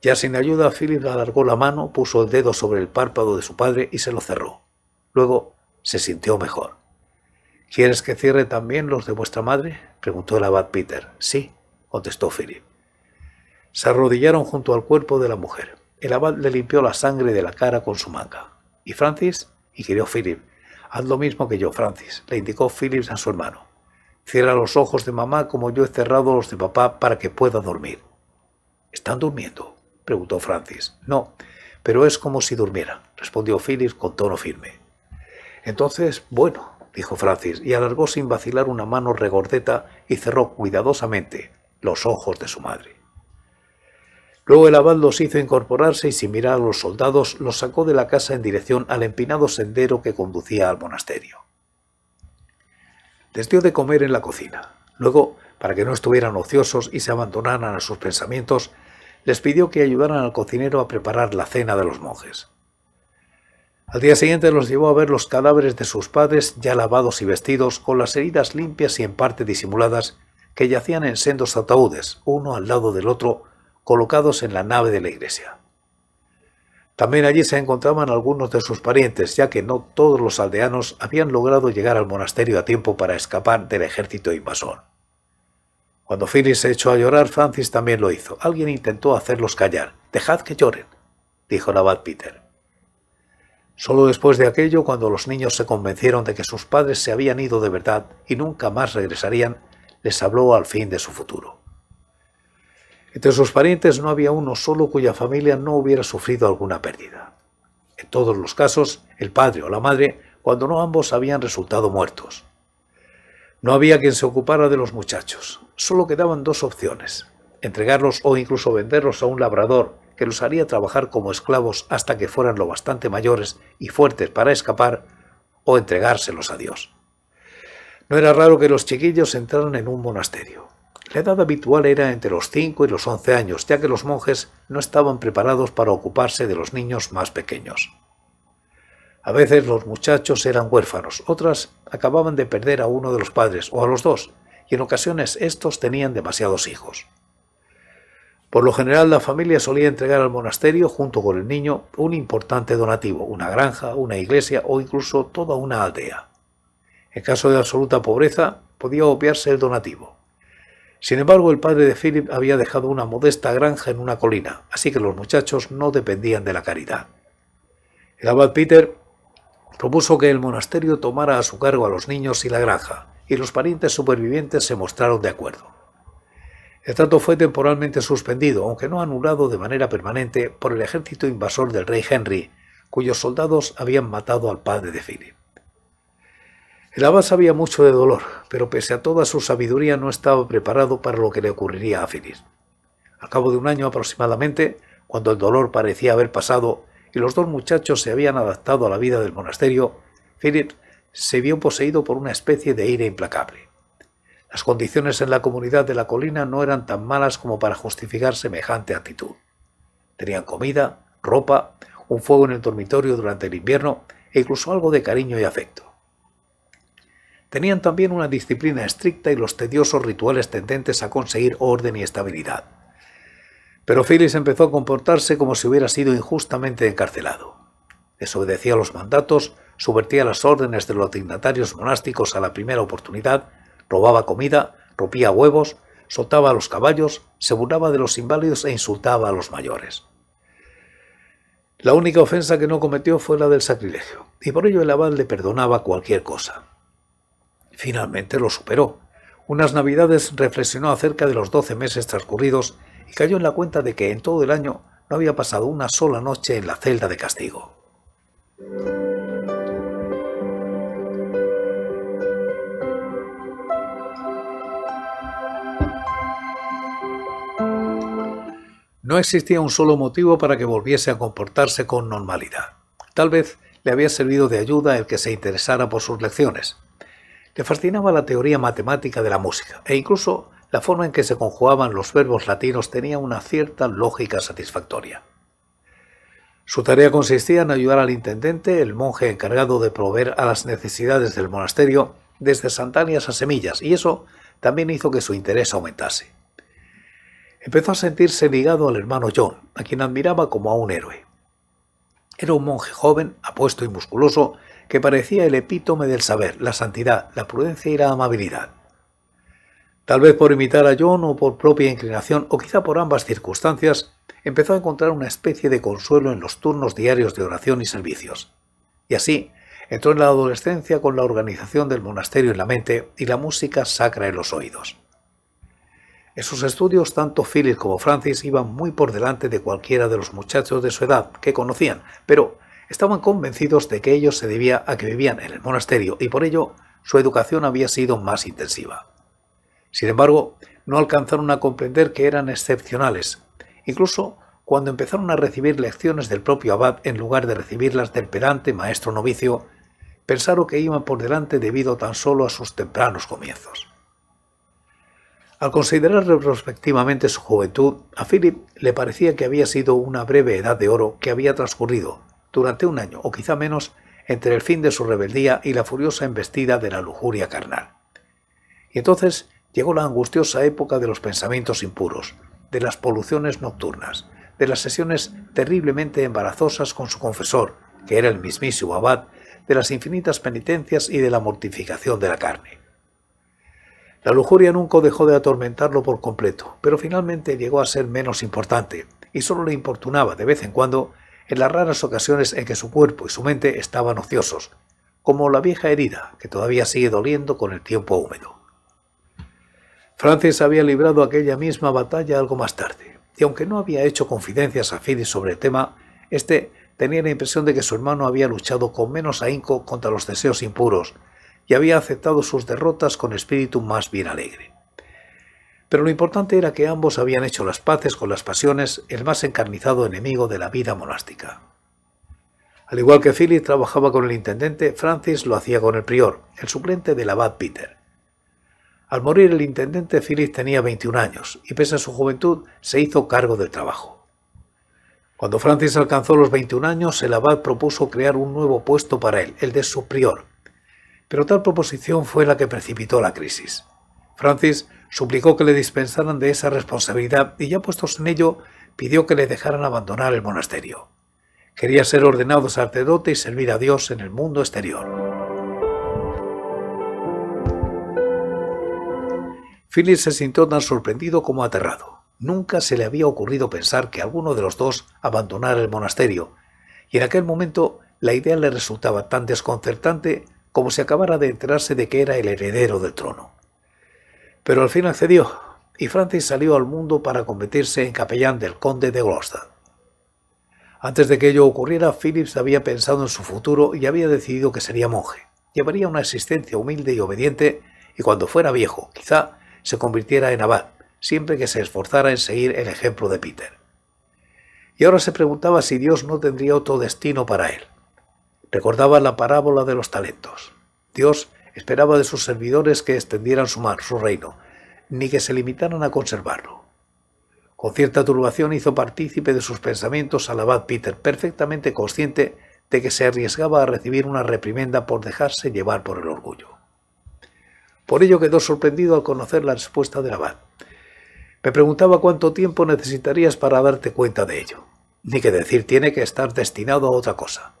Ya sin ayuda, Philip alargó la mano, puso el dedo sobre el párpado de su padre y se lo cerró. Luego se sintió mejor. ¿Quieres que cierre también los de vuestra madre? preguntó el abad Peter. Sí, contestó Philip. Se arrodillaron junto al cuerpo de la mujer. El abad le limpió la sangre de la cara con su manga. ¿Y Francis? Y querido Philip. Haz lo mismo que yo, Francis, le indicó Philip a su hermano. Cierra los ojos de mamá como yo he cerrado los de papá para que pueda dormir. ¿Están durmiendo? preguntó Francis. No, pero es como si durmiera, respondió Philip con tono firme. Entonces, bueno, dijo Francis, y alargó sin vacilar una mano regordeta y cerró cuidadosamente los ojos de su madre. Luego el abad los hizo incorporarse y sin mirar a los soldados los sacó de la casa en dirección al empinado sendero que conducía al monasterio. Les dio de comer en la cocina. Luego, para que no estuvieran ociosos y se abandonaran a sus pensamientos, les pidió que ayudaran al cocinero a preparar la cena de los monjes. Al día siguiente los llevó a ver los cadáveres de sus padres ya lavados y vestidos, con las heridas limpias y en parte disimuladas, que yacían en sendos ataúdes, uno al lado del otro, colocados en la nave de la iglesia. También allí se encontraban algunos de sus parientes, ya que no todos los aldeanos habían logrado llegar al monasterio a tiempo para escapar del ejército invasor. Cuando Phyllis se echó a llorar, Francis también lo hizo. Alguien intentó hacerlos callar. Dejad que lloren, dijo el abad Peter. Solo después de aquello, cuando los niños se convencieron de que sus padres se habían ido de verdad y nunca más regresarían, les habló al fin de su futuro. Entre sus parientes no había uno solo cuya familia no hubiera sufrido alguna pérdida. En todos los casos, el padre o la madre, cuando no ambos habían resultado muertos. No había quien se ocupara de los muchachos. Solo quedaban dos opciones, entregarlos o incluso venderlos a un labrador que los haría trabajar como esclavos hasta que fueran lo bastante mayores y fuertes para escapar, o entregárselos a Dios. No era raro que los chiquillos entraran en un monasterio. La edad habitual era entre los 5 y los 11 años, ya que los monjes no estaban preparados para ocuparse de los niños más pequeños. A veces los muchachos eran huérfanos, otras acababan de perder a uno de los padres o a los dos, y en ocasiones estos tenían demasiados hijos. Por lo general la familia solía entregar al monasterio, junto con el niño, un importante donativo, una granja, una iglesia o incluso toda una aldea. En caso de absoluta pobreza, podía obviarse el donativo. Sin embargo, el padre de Philip había dejado una modesta granja en una colina, así que los muchachos no dependían de la caridad. El abad Peter propuso que el monasterio tomara a su cargo a los niños y la granja, y los parientes supervivientes se mostraron de acuerdo. El trato fue temporalmente suspendido, aunque no anulado de manera permanente, por el ejército invasor del rey Henry, cuyos soldados habían matado al padre de Philip. El sabía mucho de dolor, pero pese a toda su sabiduría no estaba preparado para lo que le ocurriría a Finis. Al cabo de un año aproximadamente, cuando el dolor parecía haber pasado y los dos muchachos se habían adaptado a la vida del monasterio, Philip se vio poseído por una especie de ira implacable. Las condiciones en la comunidad de la colina no eran tan malas como para justificar semejante actitud. Tenían comida, ropa, un fuego en el dormitorio durante el invierno e incluso algo de cariño y afecto. Tenían también una disciplina estricta y los tediosos rituales tendentes a conseguir orden y estabilidad. Pero Filis empezó a comportarse como si hubiera sido injustamente encarcelado. Desobedecía los mandatos, subvertía las órdenes de los dignatarios monásticos a la primera oportunidad, robaba comida, rompía huevos, soltaba a los caballos, se burlaba de los inválidos e insultaba a los mayores. La única ofensa que no cometió fue la del sacrilegio, y por ello el abad le perdonaba cualquier cosa. Finalmente lo superó. Unas navidades reflexionó acerca de los 12 meses transcurridos y cayó en la cuenta de que en todo el año no había pasado una sola noche en la celda de castigo. No existía un solo motivo para que volviese a comportarse con normalidad. Tal vez le había servido de ayuda el que se interesara por sus lecciones. Le fascinaba la teoría matemática de la música e incluso la forma en que se conjugaban los verbos latinos tenía una cierta lógica satisfactoria. Su tarea consistía en ayudar al intendente, el monje encargado de proveer a las necesidades del monasterio, desde santanias a semillas, y eso también hizo que su interés aumentase. Empezó a sentirse ligado al hermano John, a quien admiraba como a un héroe. Era un monje joven, apuesto y musculoso, que parecía el epítome del saber, la santidad, la prudencia y la amabilidad. Tal vez por imitar a John o por propia inclinación, o quizá por ambas circunstancias, empezó a encontrar una especie de consuelo en los turnos diarios de oración y servicios. Y así, entró en la adolescencia con la organización del monasterio en la mente y la música sacra en los oídos. En sus estudios, tanto Philip como Francis iban muy por delante de cualquiera de los muchachos de su edad que conocían, pero estaban convencidos de que ello se debía a que vivían en el monasterio y por ello su educación había sido más intensiva. Sin embargo, no alcanzaron a comprender que eran excepcionales. Incluso cuando empezaron a recibir lecciones del propio abad en lugar de recibirlas del pedante maestro novicio, pensaron que iban por delante debido tan solo a sus tempranos comienzos. Al considerar retrospectivamente su juventud, a Philip le parecía que había sido una breve edad de oro que había transcurrido, durante un año o quizá menos, entre el fin de su rebeldía y la furiosa embestida de la lujuria carnal. Y entonces llegó la angustiosa época de los pensamientos impuros, de las poluciones nocturnas, de las sesiones terriblemente embarazosas con su confesor, que era el mismísimo abad, de las infinitas penitencias y de la mortificación de la carne. La lujuria nunca dejó de atormentarlo por completo, pero finalmente llegó a ser menos importante, y solo le importunaba de vez en cuando en las raras ocasiones en que su cuerpo y su mente estaban ociosos, como la vieja herida que todavía sigue doliendo con el tiempo húmedo. Francis había librado aquella misma batalla algo más tarde, y aunque no había hecho confidencias a Philip sobre el tema, este tenía la impresión de que su hermano había luchado con menos ahínco contra los deseos impuros y había aceptado sus derrotas con espíritu más bien alegre. Pero lo importante era que ambos habían hecho las paces con las pasiones, el más encarnizado enemigo de la vida monástica. Al igual que Philip trabajaba con el intendente, Francis lo hacía con el prior, el suplente del abad Peter. Al morir el intendente, Philip tenía 21 años y pese a su juventud se hizo cargo del trabajo. Cuando Francis alcanzó los 21 años, el abad propuso crear un nuevo puesto para él, el de su prior, pero tal proposición fue la que precipitó la crisis. Francis suplicó que le dispensaran de esa responsabilidad y ya puestos en ello, pidió que le dejaran abandonar el monasterio. Quería ser ordenado sacerdote y servir a Dios en el mundo exterior. Philip se sintió tan sorprendido como aterrado. Nunca se le había ocurrido pensar que alguno de los dos abandonara el monasterio, y en aquel momento la idea le resultaba tan desconcertante como si acabara de enterarse de que era el heredero del trono. Pero al fin accedió, y Francis salió al mundo para convertirse en capellán del conde de Gloucester. Antes de que ello ocurriera, Phillips había pensado en su futuro y había decidido que sería monje. Llevaría una existencia humilde y obediente y cuando fuera viejo, quizá, se convirtiera en abad, siempre que se esforzara en seguir el ejemplo de Peter. Y ahora se preguntaba si Dios no tendría otro destino para él. Recordaba la parábola de los talentos. Dios esperaba de sus servidores que extendieran su, mar, su reino, ni que se limitaran a conservarlo. Con cierta turbación hizo partícipe de sus pensamientos al abad Peter, perfectamente consciente de que se arriesgaba a recibir una reprimenda por dejarse llevar por el orgullo. Por ello quedó sorprendido al conocer la respuesta del abad. Me preguntaba cuánto tiempo necesitarías para darte cuenta de ello. Ni que decir tiene que estar destinado a otra cosa.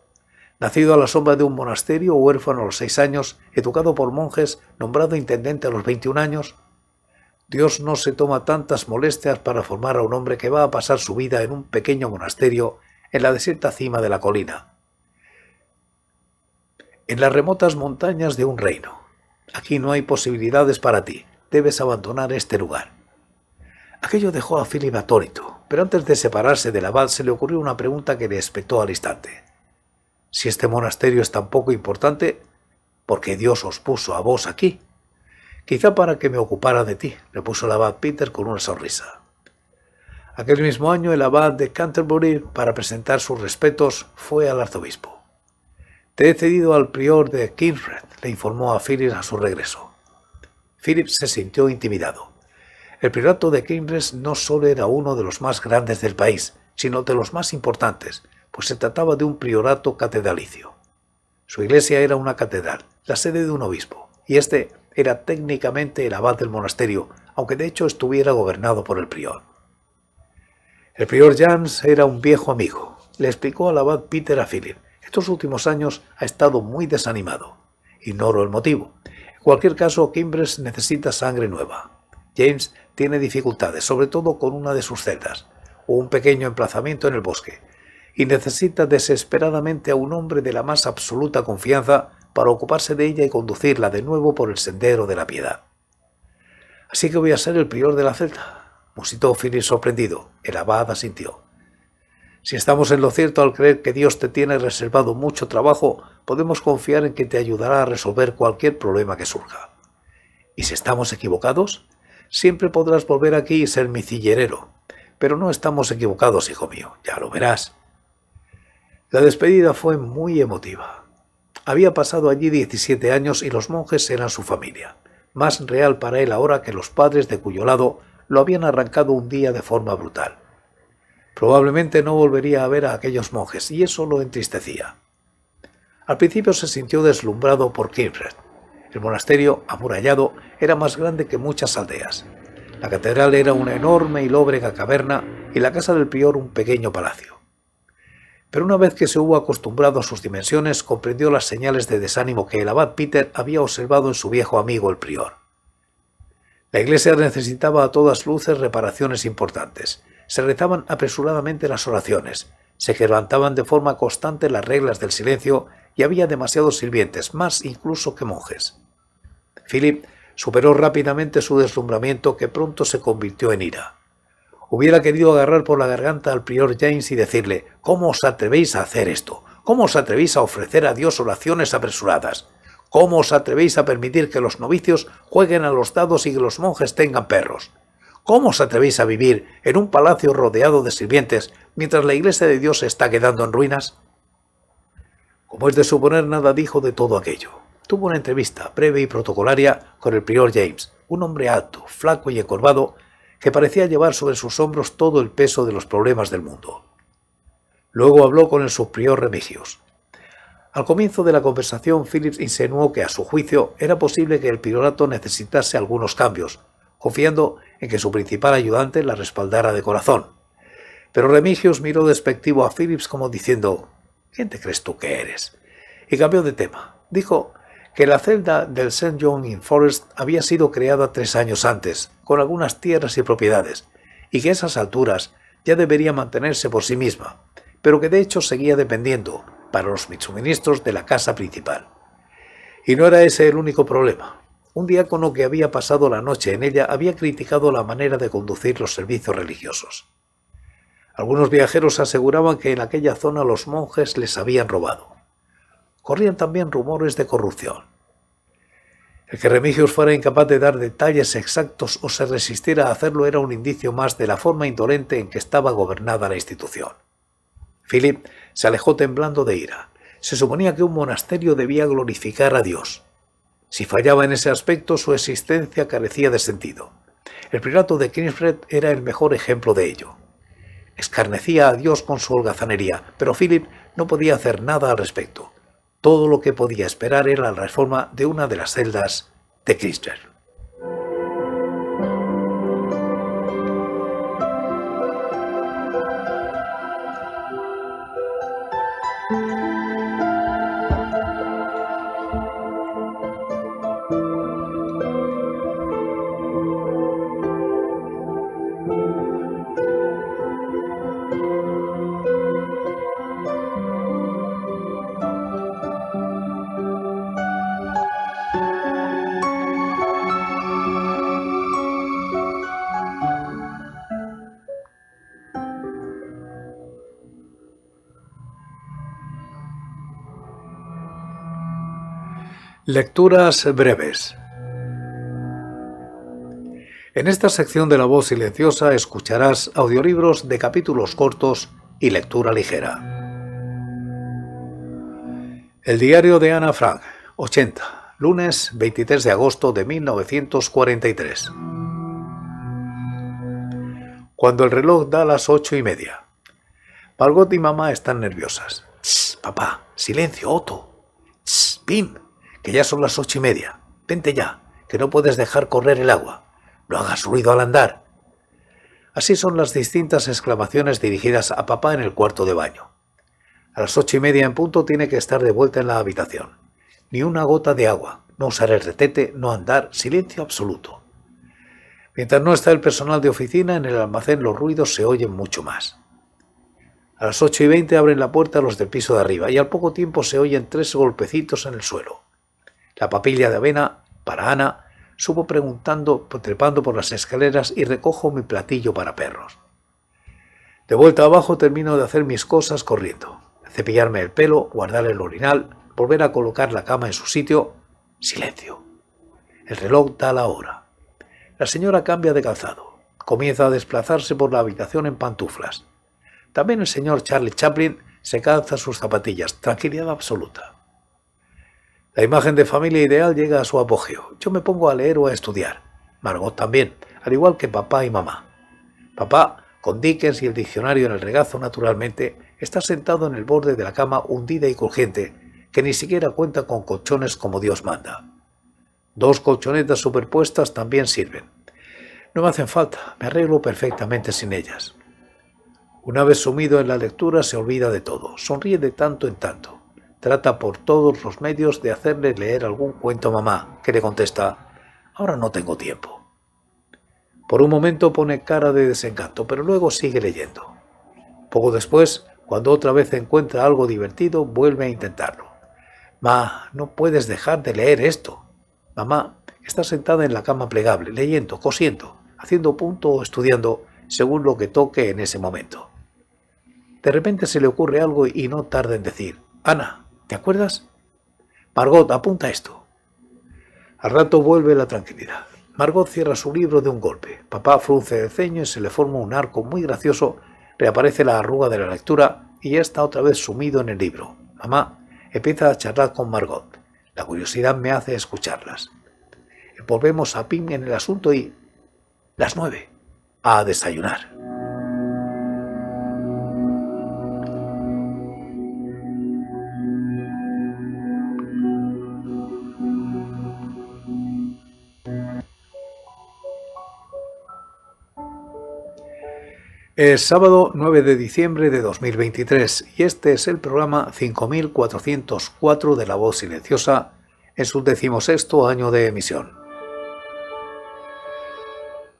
Nacido a la sombra de un monasterio, huérfano a los seis años, educado por monjes, nombrado intendente a los 21 años, Dios no se toma tantas molestias para formar a un hombre que va a pasar su vida en un pequeño monasterio en la desierta cima de la colina, en las remotas montañas de un reino. Aquí no hay posibilidades para ti, debes abandonar este lugar. Aquello dejó a Philip atónito, pero antes de separarse del abad se le ocurrió una pregunta que le espetó al instante si este monasterio es tan poco importante porque Dios os puso a vos aquí. Quizá para que me ocupara de ti, repuso el abad Peter con una sonrisa. Aquel mismo año el abad de Canterbury, para presentar sus respetos, fue al arzobispo. Te he cedido al prior de Kinfred, le informó a Philip a su regreso. Philip se sintió intimidado. El priorato de Kinfred no solo era uno de los más grandes del país, sino de los más importantes, pues se trataba de un priorato catedralicio. Su iglesia era una catedral, la sede de un obispo, y este era técnicamente el abad del monasterio, aunque de hecho estuviera gobernado por el prior. El prior Jans era un viejo amigo. Le explicó al abad Peter a Philip. Estos últimos años ha estado muy desanimado. Ignoro el motivo. En cualquier caso, Kimbres necesita sangre nueva. James tiene dificultades, sobre todo con una de sus celdas, o un pequeño emplazamiento en el bosque, y necesita desesperadamente a un hombre de la más absoluta confianza para ocuparse de ella y conducirla de nuevo por el sendero de la piedad. Así que voy a ser el prior de la celda, musitó Philip sorprendido. El abad asintió. Si estamos en lo cierto al creer que Dios te tiene reservado mucho trabajo, podemos confiar en que te ayudará a resolver cualquier problema que surja. ¿Y si estamos equivocados? Siempre podrás volver aquí y ser mi cillerero. Pero no estamos equivocados, hijo mío, ya lo verás. La despedida fue muy emotiva. Había pasado allí 17 años y los monjes eran su familia, más real para él ahora que los padres de cuyo lado lo habían arrancado un día de forma brutal. Probablemente no volvería a ver a aquellos monjes y eso lo entristecía. Al principio se sintió deslumbrado por Kirchner. El monasterio, amurallado, era más grande que muchas aldeas. La catedral era una enorme y lóbrega caverna y la casa del prior un pequeño palacio pero una vez que se hubo acostumbrado a sus dimensiones comprendió las señales de desánimo que el abad Peter había observado en su viejo amigo el prior. La iglesia necesitaba a todas luces reparaciones importantes. Se rezaban apresuradamente las oraciones, se quebrantaban de forma constante las reglas del silencio y había demasiados sirvientes, más incluso que monjes. Philip superó rápidamente su deslumbramiento que pronto se convirtió en ira hubiera querido agarrar por la garganta al prior James y decirle, ¿cómo os atrevéis a hacer esto? ¿Cómo os atrevéis a ofrecer a Dios oraciones apresuradas? ¿Cómo os atrevéis a permitir que los novicios jueguen a los dados y que los monjes tengan perros? ¿Cómo os atrevéis a vivir en un palacio rodeado de sirvientes mientras la iglesia de Dios se está quedando en ruinas? Como es de suponer, nada dijo de todo aquello. Tuvo una entrevista breve y protocolaria con el prior James, un hombre alto, flaco y encorvado, que parecía llevar sobre sus hombros todo el peso de los problemas del mundo. Luego habló con el subprior Remigius. Al comienzo de la conversación, Phillips insinuó que, a su juicio, era posible que el priorato necesitase algunos cambios, confiando en que su principal ayudante la respaldara de corazón. Pero Remigius miró despectivo a Phillips como diciendo, ¿quién te crees tú que eres? Y cambió de tema. Dijo que la celda del St. John in Forest había sido creada tres años antes, con algunas tierras y propiedades, y que esas alturas ya debería mantenerse por sí misma, pero que de hecho seguía dependiendo, para los suministros de la casa principal. Y no era ese el único problema. Un diácono que había pasado la noche en ella había criticado la manera de conducir los servicios religiosos. Algunos viajeros aseguraban que en aquella zona los monjes les habían robado corrían también rumores de corrupción. El que Remigius fuera incapaz de dar detalles exactos o se resistiera a hacerlo era un indicio más de la forma indolente en que estaba gobernada la institución. Philip se alejó temblando de ira. Se suponía que un monasterio debía glorificar a Dios. Si fallaba en ese aspecto, su existencia carecía de sentido. El privato de Kingsfred era el mejor ejemplo de ello. Escarnecía a Dios con su holgazanería, pero Philip no podía hacer nada al respecto todo lo que podía esperar era la reforma de una de las celdas de Christopher. Lecturas breves. En esta sección de La Voz Silenciosa escucharás audiolibros de capítulos cortos y lectura ligera. El diario de Ana Frank, 80, lunes 23 de agosto de 1943. Cuando el reloj da las ocho y media. Margot y mamá están nerviosas. Papá, silencio, Otto. Pim, ya son las ocho y media. Vente ya, que no puedes dejar correr el agua. No hagas ruido al andar. Así son las distintas exclamaciones dirigidas a papá en el cuarto de baño. A las ocho y media en punto tiene que estar de vuelta en la habitación. Ni una gota de agua, no usar el retete, no andar, silencio absoluto. Mientras no está el personal de oficina, en el almacén los ruidos se oyen mucho más. A las ocho y veinte abren la puerta los del piso de arriba y al poco tiempo se oyen tres golpecitos en el suelo. La papilla de avena, para Ana, subo preguntando, trepando por las escaleras y recojo mi platillo para perros. De vuelta abajo termino de hacer mis cosas corriendo. Cepillarme el pelo, guardar el orinal, volver a colocar la cama en su sitio. Silencio. El reloj da la hora. La señora cambia de calzado. Comienza a desplazarse por la habitación en pantuflas. También el señor Charlie Chaplin se calza sus zapatillas. Tranquilidad absoluta. La imagen de familia ideal llega a su apogeo. Yo me pongo a leer o a estudiar. Margot también, al igual que papá y mamá. Papá, con Dickens y el diccionario en el regazo, naturalmente, está sentado en el borde de la cama hundida y crujiente, que ni siquiera cuenta con colchones como Dios manda. Dos colchonetas superpuestas también sirven. No me hacen falta, me arreglo perfectamente sin ellas. Una vez sumido en la lectura se olvida de todo, sonríe de tanto en tanto. Trata por todos los medios de hacerle leer algún cuento a mamá, que le contesta, ahora no tengo tiempo. Por un momento pone cara de desencanto, pero luego sigue leyendo. Poco después, cuando otra vez encuentra algo divertido, vuelve a intentarlo. Ma, no puedes dejar de leer esto. Mamá está sentada en la cama plegable, leyendo, cosiendo, haciendo punto o estudiando, según lo que toque en ese momento. De repente se le ocurre algo y no tarda en decir, Ana, ¿Te acuerdas? Margot, apunta esto. Al rato vuelve la tranquilidad. Margot cierra su libro de un golpe. Papá frunce el ceño y se le forma un arco muy gracioso. Reaparece la arruga de la lectura y ya está otra vez sumido en el libro. Mamá empieza a charlar con Margot. La curiosidad me hace escucharlas. Volvemos a Pim en el asunto y... Las nueve. A desayunar. Es sábado 9 de diciembre de 2023 y este es el programa 5404 de La Voz Silenciosa en su decimosexto año de emisión.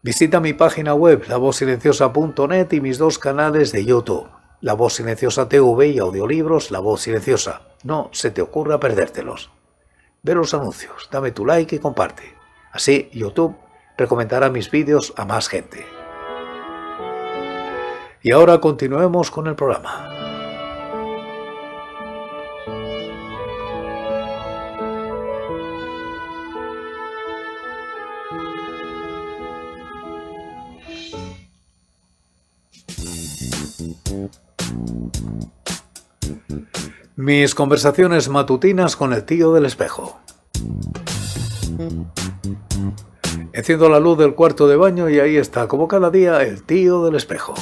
Visita mi página web lavozsilenciosa.net y mis dos canales de YouTube, La Voz Silenciosa TV y audiolibros La Voz Silenciosa. No se te ocurra perdértelos. Ve los anuncios, dame tu like y comparte. Así YouTube recomendará mis vídeos a más gente. Y ahora continuemos con el programa. Mis conversaciones matutinas con el tío del espejo. Enciendo la luz del cuarto de baño y ahí está, como cada día, el tío del espejo.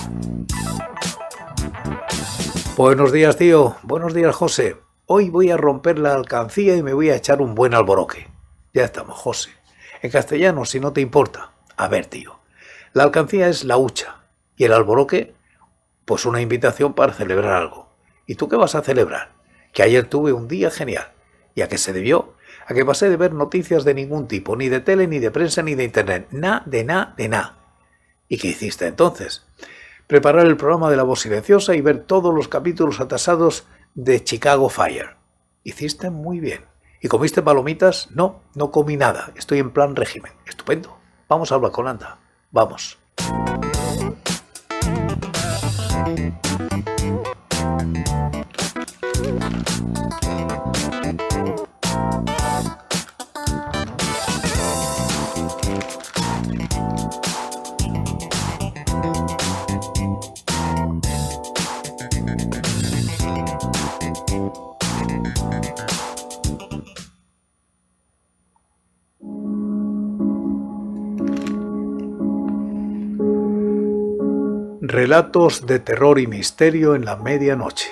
Buenos días, tío. Buenos días, José. Hoy voy a romper la alcancía y me voy a echar un buen alboroque. Ya estamos, José. En castellano, si no te importa. A ver, tío. La alcancía es la hucha y el alboroque, pues una invitación para celebrar algo. ¿Y tú qué vas a celebrar? Que ayer tuve un día genial. ¿Y a qué se debió? A que pasé de ver noticias de ningún tipo, ni de tele, ni de prensa, ni de internet. Nada, de nada, de nada. ¿Y qué hiciste entonces? preparar el programa de La Voz Silenciosa y ver todos los capítulos atasados de Chicago Fire. Hiciste muy bien. ¿Y comiste palomitas? No, no comí nada. Estoy en plan régimen. Estupendo. Vamos a hablar con Anda. Vamos. Relatos de terror y misterio en la medianoche.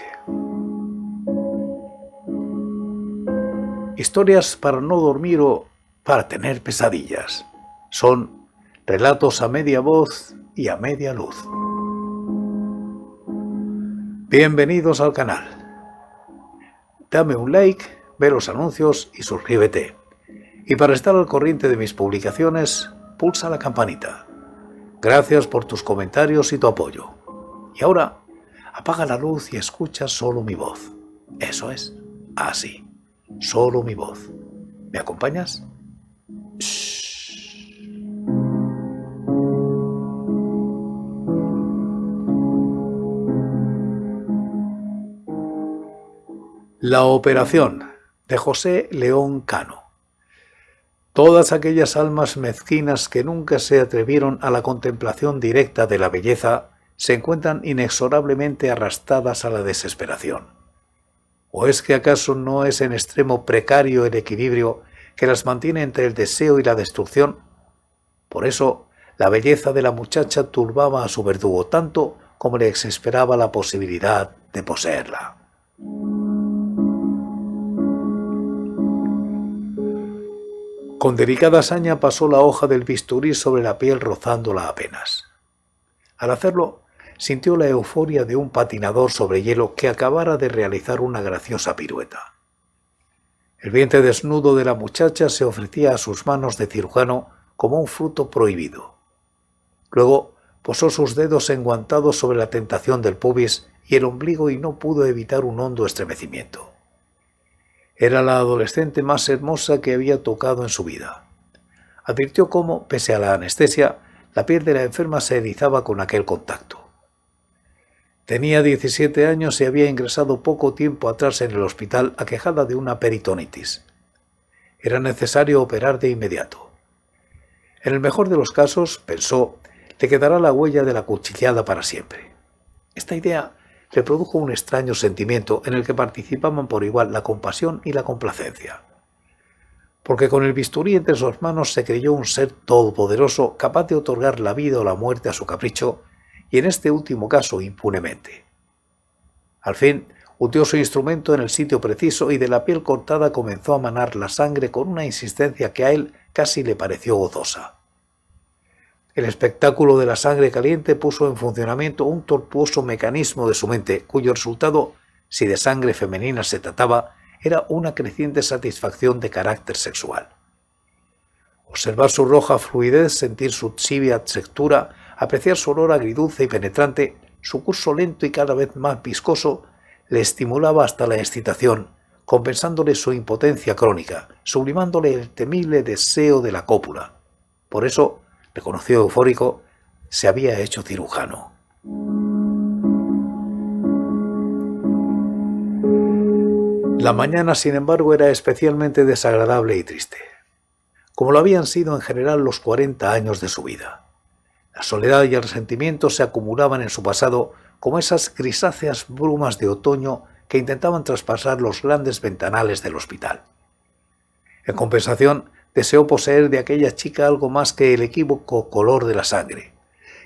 Historias para no dormir o para tener pesadillas. Son relatos a media voz y a media luz. Bienvenidos al canal. Dame un like, ve los anuncios y suscríbete. Y para estar al corriente de mis publicaciones, pulsa la campanita. Gracias por tus comentarios y tu apoyo. Y ahora, apaga la luz y escucha solo mi voz. Eso es, así, solo mi voz. ¿Me acompañas? La operación de José León Cano todas aquellas almas mezquinas que nunca se atrevieron a la contemplación directa de la belleza se encuentran inexorablemente arrastradas a la desesperación. ¿O es que acaso no es en extremo precario el equilibrio que las mantiene entre el deseo y la destrucción? Por eso, la belleza de la muchacha turbaba a su verdugo tanto como le exasperaba la posibilidad de poseerla. Con delicada saña pasó la hoja del bisturí sobre la piel rozándola apenas. Al hacerlo, sintió la euforia de un patinador sobre hielo que acabara de realizar una graciosa pirueta. El vientre desnudo de la muchacha se ofrecía a sus manos de cirujano como un fruto prohibido. Luego posó sus dedos enguantados sobre la tentación del pubis y el ombligo y no pudo evitar un hondo estremecimiento. Era la adolescente más hermosa que había tocado en su vida. Advirtió cómo, pese a la anestesia, la piel de la enferma se erizaba con aquel contacto. Tenía 17 años y había ingresado poco tiempo atrás en el hospital aquejada de una peritonitis. Era necesario operar de inmediato. En el mejor de los casos, pensó, le quedará la huella de la cuchillada para siempre. Esta idea le produjo un extraño sentimiento en el que participaban por igual la compasión y la complacencia. Porque con el bisturí entre sus manos se creyó un ser todopoderoso capaz de otorgar la vida o la muerte a su capricho, y en este último caso impunemente. Al fin, hundió su instrumento en el sitio preciso y de la piel cortada comenzó a manar la sangre con una insistencia que a él casi le pareció gozosa. El espectáculo de la sangre caliente puso en funcionamiento un tortuoso mecanismo de su mente, cuyo resultado, si de sangre femenina se trataba, era una creciente satisfacción de carácter sexual. Observar su roja fluidez, sentir su tibia textura, apreciar su olor agridulce y penetrante, su curso lento y cada vez más viscoso, le estimulaba hasta la excitación, compensándole su impotencia crónica, sublimándole el temible deseo de la cópula. Por eso, reconoció eufórico, se había hecho cirujano. La mañana, sin embargo, era especialmente desagradable y triste, como lo habían sido en general los 40 años de su vida. La soledad y el resentimiento se acumulaban en su pasado como esas grisáceas brumas de otoño que intentaban traspasar los grandes ventanales del hospital. En compensación, Deseó poseer de aquella chica algo más que el equívoco color de la sangre.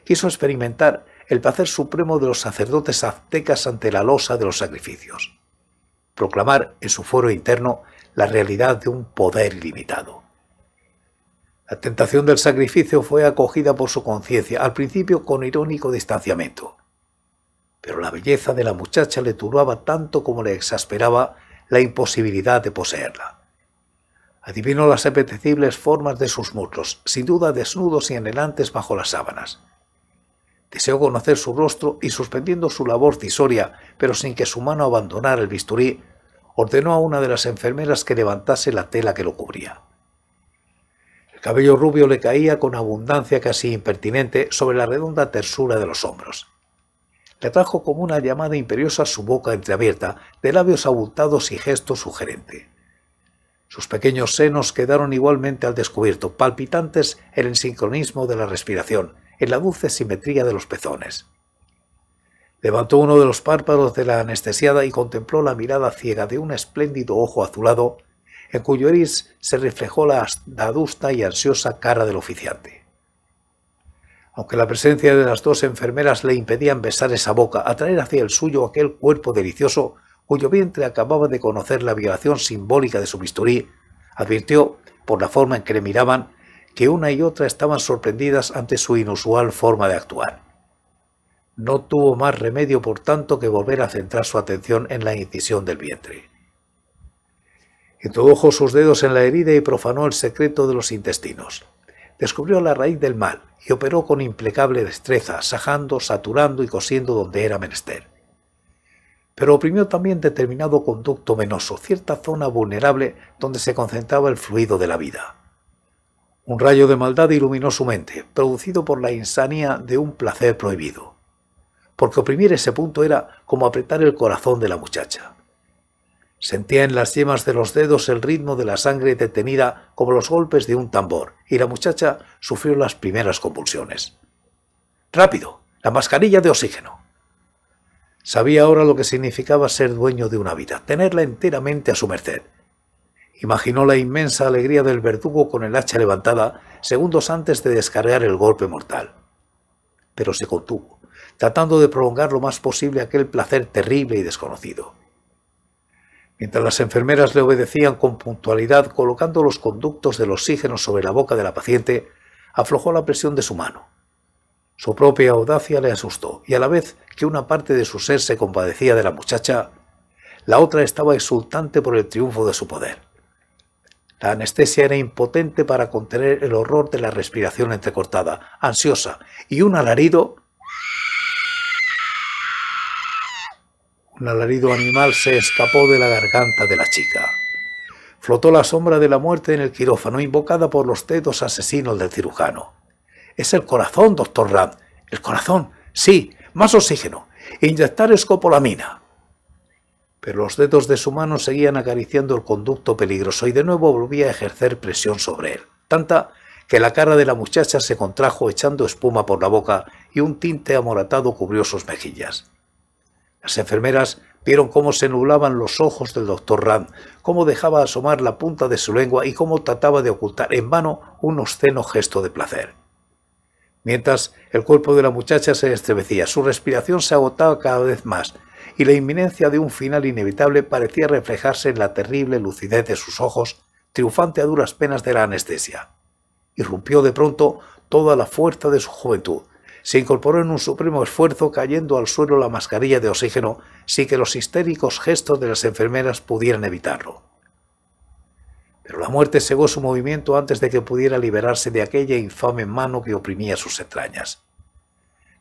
Quiso experimentar el placer supremo de los sacerdotes aztecas ante la losa de los sacrificios. Proclamar en su foro interno la realidad de un poder ilimitado. La tentación del sacrificio fue acogida por su conciencia, al principio con irónico distanciamiento. Pero la belleza de la muchacha le turbaba tanto como le exasperaba la imposibilidad de poseerla. Adivinó las apetecibles formas de sus muslos, sin duda desnudos y anhelantes bajo las sábanas. Deseó conocer su rostro y suspendiendo su labor cisoria, pero sin que su mano abandonara el bisturí, ordenó a una de las enfermeras que levantase la tela que lo cubría. El cabello rubio le caía con abundancia casi impertinente sobre la redonda tersura de los hombros. Le trajo como una llamada imperiosa su boca entreabierta, de labios abultados y gesto sugerente. Sus pequeños senos quedaron igualmente al descubierto, palpitantes en el sincronismo de la respiración, en la dulce simetría de los pezones. Levantó uno de los párpados de la anestesiada y contempló la mirada ciega de un espléndido ojo azulado, en cuyo iris se reflejó la adusta y ansiosa cara del oficiante. Aunque la presencia de las dos enfermeras le impedían besar esa boca, atraer hacia el suyo aquel cuerpo delicioso, cuyo vientre acababa de conocer la violación simbólica de su bisturí, advirtió, por la forma en que le miraban, que una y otra estaban sorprendidas ante su inusual forma de actuar. No tuvo más remedio, por tanto, que volver a centrar su atención en la incisión del vientre. Introdujo sus dedos en la herida y profanó el secreto de los intestinos. Descubrió la raíz del mal y operó con implacable destreza, sajando, saturando y cosiendo donde era menester pero oprimió también determinado conducto venoso, cierta zona vulnerable donde se concentraba el fluido de la vida. Un rayo de maldad iluminó su mente, producido por la insanía de un placer prohibido, porque oprimir ese punto era como apretar el corazón de la muchacha. Sentía en las yemas de los dedos el ritmo de la sangre detenida como los golpes de un tambor, y la muchacha sufrió las primeras convulsiones. ¡Rápido! ¡La mascarilla de oxígeno! Sabía ahora lo que significaba ser dueño de una vida, tenerla enteramente a su merced. Imaginó la inmensa alegría del verdugo con el hacha levantada segundos antes de descargar el golpe mortal. Pero se contuvo, tratando de prolongar lo más posible aquel placer terrible y desconocido. Mientras las enfermeras le obedecían con puntualidad colocando los conductos del oxígeno sobre la boca de la paciente, aflojó la presión de su mano su propia audacia le asustó, y a la vez que una parte de su ser se compadecía de la muchacha, la otra estaba exultante por el triunfo de su poder. La anestesia era impotente para contener el horror de la respiración entrecortada, ansiosa, y un alarido... Un alarido animal se escapó de la garganta de la chica. Flotó la sombra de la muerte en el quirófano, invocada por los dedos asesinos del cirujano. Es el corazón, doctor Rand. El corazón, sí, más oxígeno. Inyectar escopolamina. Pero los dedos de su mano seguían acariciando el conducto peligroso y de nuevo volvía a ejercer presión sobre él. Tanta que la cara de la muchacha se contrajo echando espuma por la boca y un tinte amoratado cubrió sus mejillas. Las enfermeras vieron cómo se nublaban los ojos del doctor Rand, cómo dejaba asomar la punta de su lengua y cómo trataba de ocultar en vano un obsceno gesto de placer. Mientras, el cuerpo de la muchacha se estremecía, su respiración se agotaba cada vez más, y la inminencia de un final inevitable parecía reflejarse en la terrible lucidez de sus ojos, triunfante a duras penas de la anestesia. Irrumpió de pronto toda la fuerza de su juventud. Se incorporó en un supremo esfuerzo cayendo al suelo la mascarilla de oxígeno sin que los histéricos gestos de las enfermeras pudieran evitarlo pero la muerte cegó su movimiento antes de que pudiera liberarse de aquella infame mano que oprimía sus entrañas.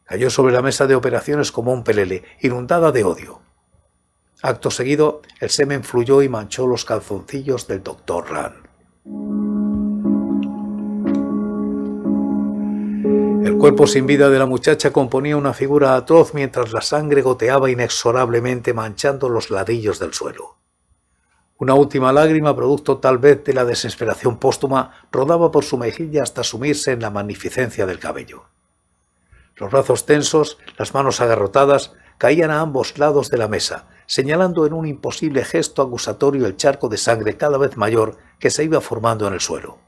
Cayó sobre la mesa de operaciones como un pelele, inundada de odio. Acto seguido, el semen fluyó y manchó los calzoncillos del doctor Rand. El cuerpo sin vida de la muchacha componía una figura atroz mientras la sangre goteaba inexorablemente manchando los ladrillos del suelo. Una última lágrima, producto tal vez de la desesperación póstuma, rodaba por su mejilla hasta sumirse en la magnificencia del cabello. Los brazos tensos, las manos agarrotadas, caían a ambos lados de la mesa, señalando en un imposible gesto acusatorio el charco de sangre cada vez mayor que se iba formando en el suelo.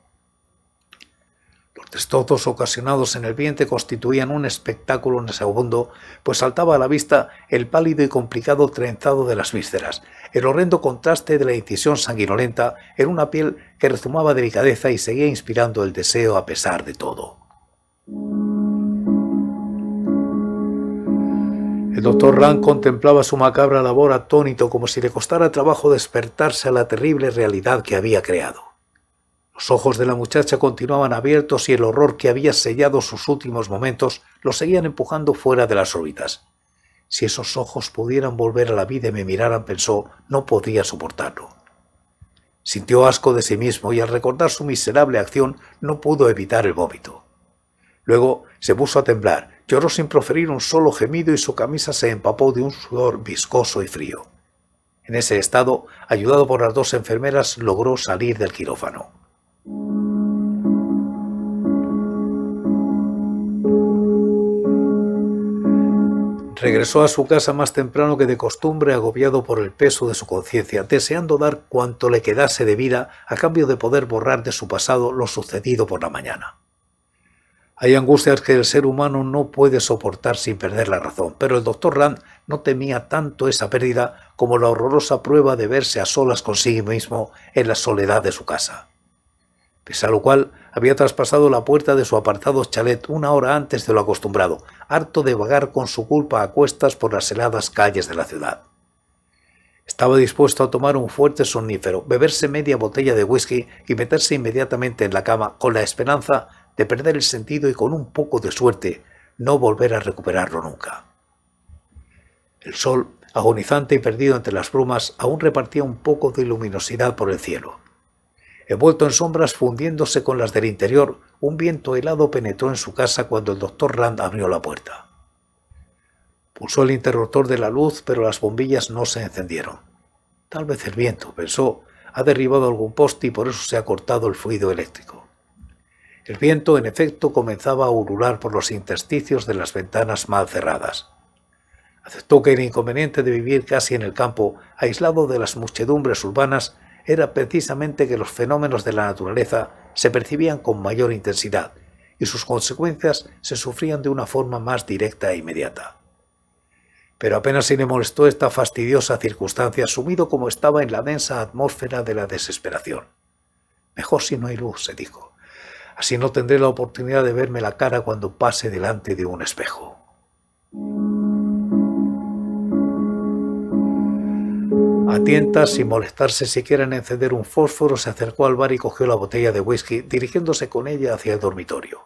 Estos ocasionados en el vientre constituían un espectáculo nauseabundo, pues saltaba a la vista el pálido y complicado trenzado de las vísceras, el horrendo contraste de la incisión sanguinolenta en una piel que rezumaba delicadeza y seguía inspirando el deseo a pesar de todo. El doctor Rand contemplaba su macabra labor atónito como si le costara trabajo despertarse a la terrible realidad que había creado. Los ojos de la muchacha continuaban abiertos y el horror que había sellado sus últimos momentos lo seguían empujando fuera de las órbitas. Si esos ojos pudieran volver a la vida y me miraran, pensó, no podría soportarlo. Sintió asco de sí mismo y al recordar su miserable acción no pudo evitar el vómito. Luego se puso a temblar, lloró sin proferir un solo gemido y su camisa se empapó de un sudor viscoso y frío. En ese estado, ayudado por las dos enfermeras, logró salir del quirófano. Regresó a su casa más temprano que de costumbre, agobiado por el peso de su conciencia, deseando dar cuanto le quedase de vida a cambio de poder borrar de su pasado lo sucedido por la mañana. Hay angustias que el ser humano no puede soportar sin perder la razón, pero el doctor Rand no temía tanto esa pérdida como la horrorosa prueba de verse a solas consigo mismo en la soledad de su casa pese a lo cual había traspasado la puerta de su apartado chalet una hora antes de lo acostumbrado, harto de vagar con su culpa a cuestas por las heladas calles de la ciudad. Estaba dispuesto a tomar un fuerte sonífero, beberse media botella de whisky y meterse inmediatamente en la cama con la esperanza de perder el sentido y con un poco de suerte no volver a recuperarlo nunca. El sol, agonizante y perdido entre las brumas, aún repartía un poco de luminosidad por el cielo. Envuelto en sombras fundiéndose con las del interior, un viento helado penetró en su casa cuando el doctor Rand abrió la puerta. Pulsó el interruptor de la luz, pero las bombillas no se encendieron. Tal vez el viento, pensó, ha derribado algún poste y por eso se ha cortado el fluido eléctrico. El viento, en efecto, comenzaba a ulular por los intersticios de las ventanas mal cerradas. Aceptó que el inconveniente de vivir casi en el campo, aislado de las muchedumbres urbanas, era precisamente que los fenómenos de la naturaleza se percibían con mayor intensidad y sus consecuencias se sufrían de una forma más directa e inmediata. Pero apenas se le molestó esta fastidiosa circunstancia sumido como estaba en la densa atmósfera de la desesperación. Mejor si no hay luz, se dijo. Así no tendré la oportunidad de verme la cara cuando pase delante de un espejo. A sin molestarse siquiera en encender un fósforo, se acercó al bar y cogió la botella de whisky, dirigiéndose con ella hacia el dormitorio.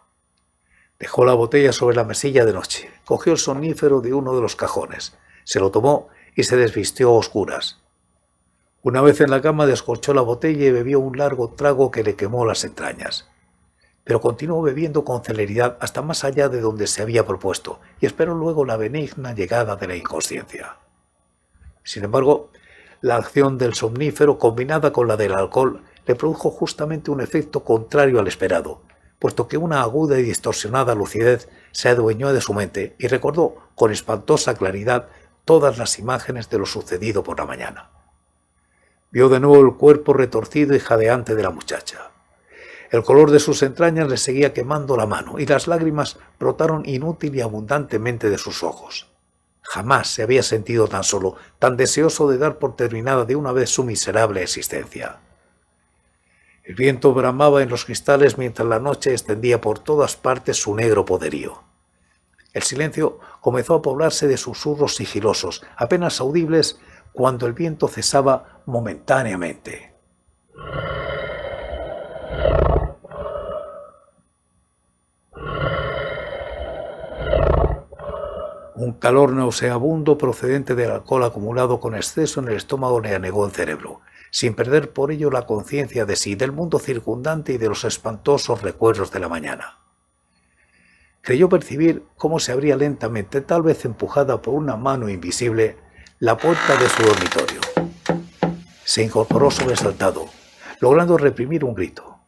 Dejó la botella sobre la mesilla de noche, cogió el sonífero de uno de los cajones, se lo tomó y se desvistió a oscuras. Una vez en la cama descorchó la botella y bebió un largo trago que le quemó las entrañas. Pero continuó bebiendo con celeridad hasta más allá de donde se había propuesto y esperó luego la benigna llegada de la inconsciencia. Sin embargo, la acción del somnífero combinada con la del alcohol le produjo justamente un efecto contrario al esperado, puesto que una aguda y distorsionada lucidez se adueñó de su mente y recordó con espantosa claridad todas las imágenes de lo sucedido por la mañana. Vio de nuevo el cuerpo retorcido y jadeante de la muchacha. El color de sus entrañas le seguía quemando la mano y las lágrimas brotaron inútil y abundantemente de sus ojos. Jamás se había sentido tan solo, tan deseoso de dar por terminada de una vez su miserable existencia. El viento bramaba en los cristales mientras la noche extendía por todas partes su negro poderío. El silencio comenzó a poblarse de susurros sigilosos, apenas audibles, cuando el viento cesaba momentáneamente. un calor nauseabundo procedente del alcohol acumulado con exceso en el estómago le anegó el cerebro, sin perder por ello la conciencia de sí, del mundo circundante y de los espantosos recuerdos de la mañana. Creyó percibir cómo se abría lentamente, tal vez empujada por una mano invisible, la puerta de su dormitorio. Se incorporó sobresaltado, logrando reprimir un grito.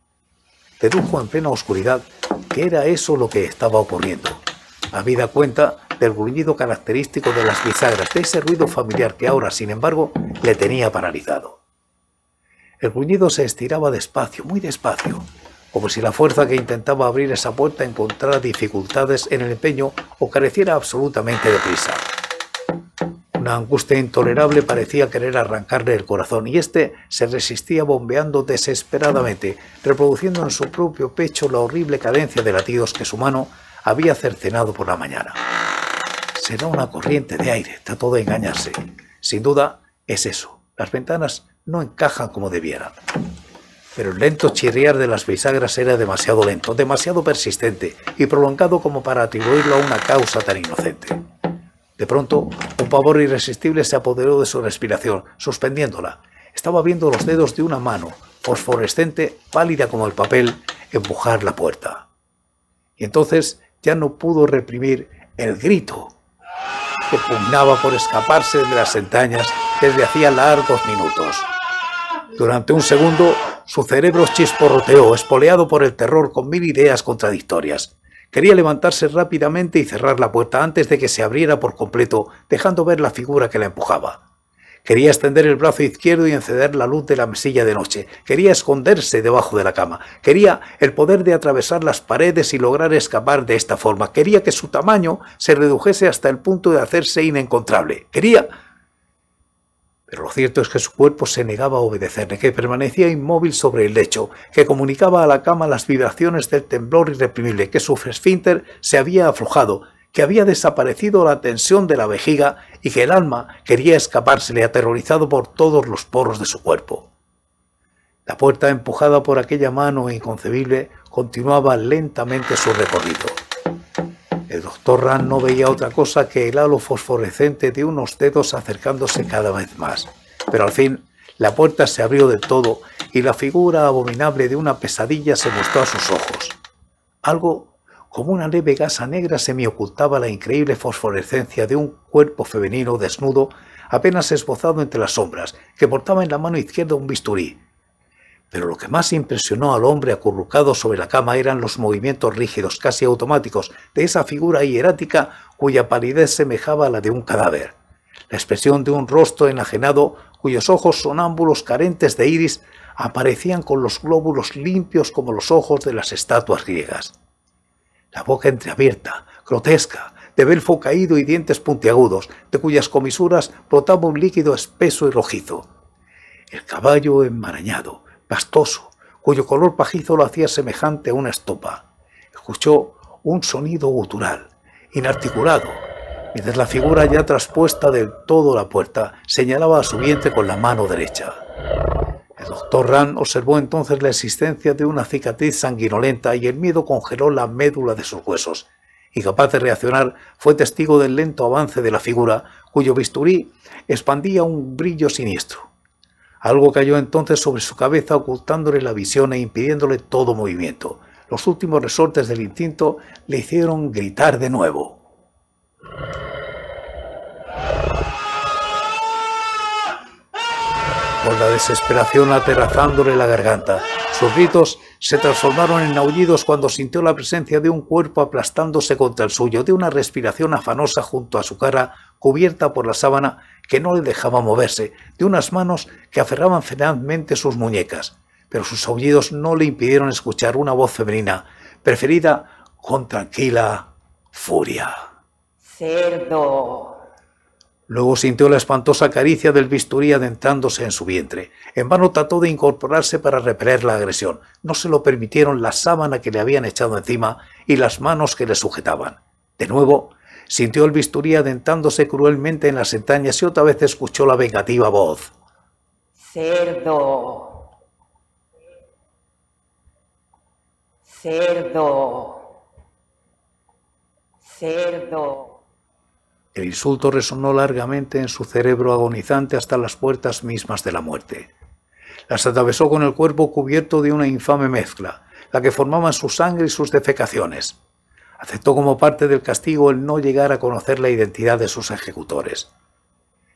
Dedujo en plena oscuridad que era eso lo que estaba ocurriendo habida cuenta del gruñido característico de las bisagras, de ese ruido familiar que ahora, sin embargo, le tenía paralizado. El gruñido se estiraba despacio, muy despacio, como si la fuerza que intentaba abrir esa puerta encontrara dificultades en el empeño o careciera absolutamente de prisa. Una angustia intolerable parecía querer arrancarle el corazón y éste se resistía bombeando desesperadamente, reproduciendo en su propio pecho la horrible cadencia de latidos que su mano había cercenado por la mañana. Será una corriente de aire, está de engañarse. Sin duda es eso. Las ventanas no encajan como debieran. Pero el lento chirriar de las bisagras era demasiado lento, demasiado persistente y prolongado como para atribuirlo a una causa tan inocente. De pronto, un pavor irresistible se apoderó de su respiración, suspendiéndola. Estaba viendo los dedos de una mano, fosforescente, pálida como el papel, empujar la puerta. Y entonces ya no pudo reprimir el grito que pugnaba por escaparse de las entrañas desde hacía largos minutos. Durante un segundo, su cerebro chisporroteó, espoleado por el terror con mil ideas contradictorias. Quería levantarse rápidamente y cerrar la puerta antes de que se abriera por completo, dejando ver la figura que la empujaba. Quería extender el brazo izquierdo y encender la luz de la mesilla de noche. Quería esconderse debajo de la cama. Quería el poder de atravesar las paredes y lograr escapar de esta forma. Quería que su tamaño se redujese hasta el punto de hacerse inencontrable. Quería... Pero lo cierto es que su cuerpo se negaba a obedecerle, que permanecía inmóvil sobre el lecho, que comunicaba a la cama las vibraciones del temblor irreprimible, que su esfínter se había aflojado, que había desaparecido la tensión de la vejiga y que el alma quería escapársele aterrorizado por todos los poros de su cuerpo. La puerta, empujada por aquella mano inconcebible, continuaba lentamente su recorrido. El doctor Rand no veía otra cosa que el halo fosforescente de unos dedos acercándose cada vez más. Pero al fin, la puerta se abrió de todo y la figura abominable de una pesadilla se mostró a sus ojos. Algo como una leve gasa negra se me ocultaba la increíble fosforescencia de un cuerpo femenino desnudo apenas esbozado entre las sombras, que portaba en la mano izquierda un bisturí. Pero lo que más impresionó al hombre acurrucado sobre la cama eran los movimientos rígidos, casi automáticos, de esa figura hierática cuya palidez semejaba a la de un cadáver. La expresión de un rostro enajenado, cuyos ojos sonámbulos carentes de iris aparecían con los glóbulos limpios como los ojos de las estatuas griegas la boca entreabierta, grotesca, de belfo caído y dientes puntiagudos, de cuyas comisuras brotaba un líquido espeso y rojizo. El caballo enmarañado, pastoso, cuyo color pajizo lo hacía semejante a una estopa. Escuchó un sonido gutural, inarticulado, mientras la figura ya traspuesta del todo la puerta señalaba a su vientre con la mano derecha doctor Rand observó entonces la existencia de una cicatriz sanguinolenta y el miedo congeló la médula de sus huesos. Incapaz de reaccionar, fue testigo del lento avance de la figura, cuyo bisturí expandía un brillo siniestro. Algo cayó entonces sobre su cabeza ocultándole la visión e impidiéndole todo movimiento. Los últimos resortes del instinto le hicieron gritar de nuevo. con la desesperación aterrazándole la garganta. Sus gritos se transformaron en aullidos cuando sintió la presencia de un cuerpo aplastándose contra el suyo, de una respiración afanosa junto a su cara, cubierta por la sábana que no le dejaba moverse, de unas manos que aferraban ferozmente sus muñecas. Pero sus aullidos no le impidieron escuchar una voz femenina, preferida con tranquila furia. Cerdo. Luego sintió la espantosa caricia del bisturí adentrándose en su vientre. En vano trató de incorporarse para repeler la agresión. No se lo permitieron la sábana que le habían echado encima y las manos que le sujetaban. De nuevo, sintió el bisturí adentrándose cruelmente en las entrañas y otra vez escuchó la vengativa voz. Cerdo. Cerdo. Cerdo. El insulto resonó largamente en su cerebro agonizante hasta las puertas mismas de la muerte. Las atravesó con el cuerpo cubierto de una infame mezcla, la que formaban su sangre y sus defecaciones. Aceptó como parte del castigo el no llegar a conocer la identidad de sus ejecutores.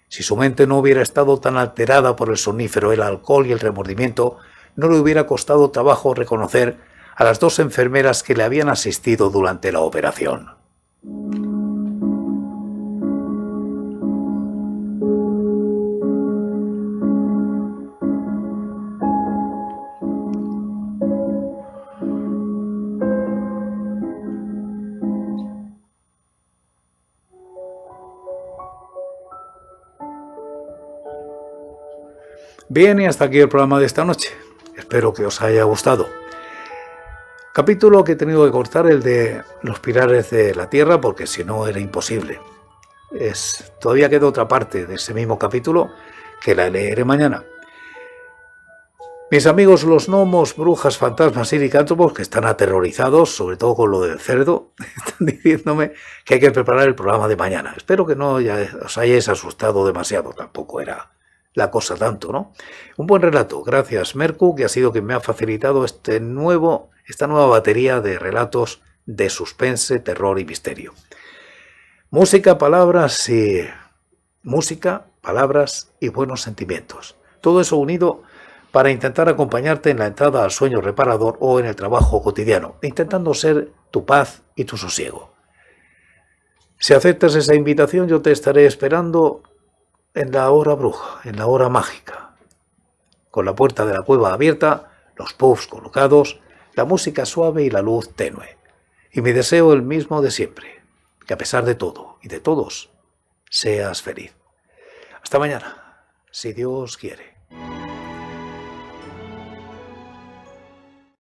Si su mente no hubiera estado tan alterada por el sonífero, el alcohol y el remordimiento, no le hubiera costado trabajo reconocer a las dos enfermeras que le habían asistido durante la operación. Bien, y hasta aquí el programa de esta noche. Espero que os haya gustado. Capítulo que he tenido que cortar, el de los pilares de la tierra, porque si no era imposible. Es, todavía queda otra parte de ese mismo capítulo que la leeré mañana. Mis amigos los gnomos, brujas, fantasmas y licántropos que están aterrorizados, sobre todo con lo del cerdo, están diciéndome que hay que preparar el programa de mañana. Espero que no os hayáis asustado demasiado, tampoco era la cosa tanto, ¿no? Un buen relato. Gracias, Merku, que ha sido quien me ha facilitado este nuevo, esta nueva batería de relatos de suspense, terror y misterio. Música, palabras y. Música, palabras y buenos sentimientos. Todo eso unido para intentar acompañarte en la entrada al sueño reparador o en el trabajo cotidiano, intentando ser tu paz y tu sosiego. Si aceptas esa invitación, yo te estaré esperando en la hora bruja, en la hora mágica. Con la puerta de la cueva abierta, los puffs colocados, la música suave y la luz tenue. Y mi deseo el mismo de siempre, que a pesar de todo y de todos, seas feliz. Hasta mañana, si Dios quiere.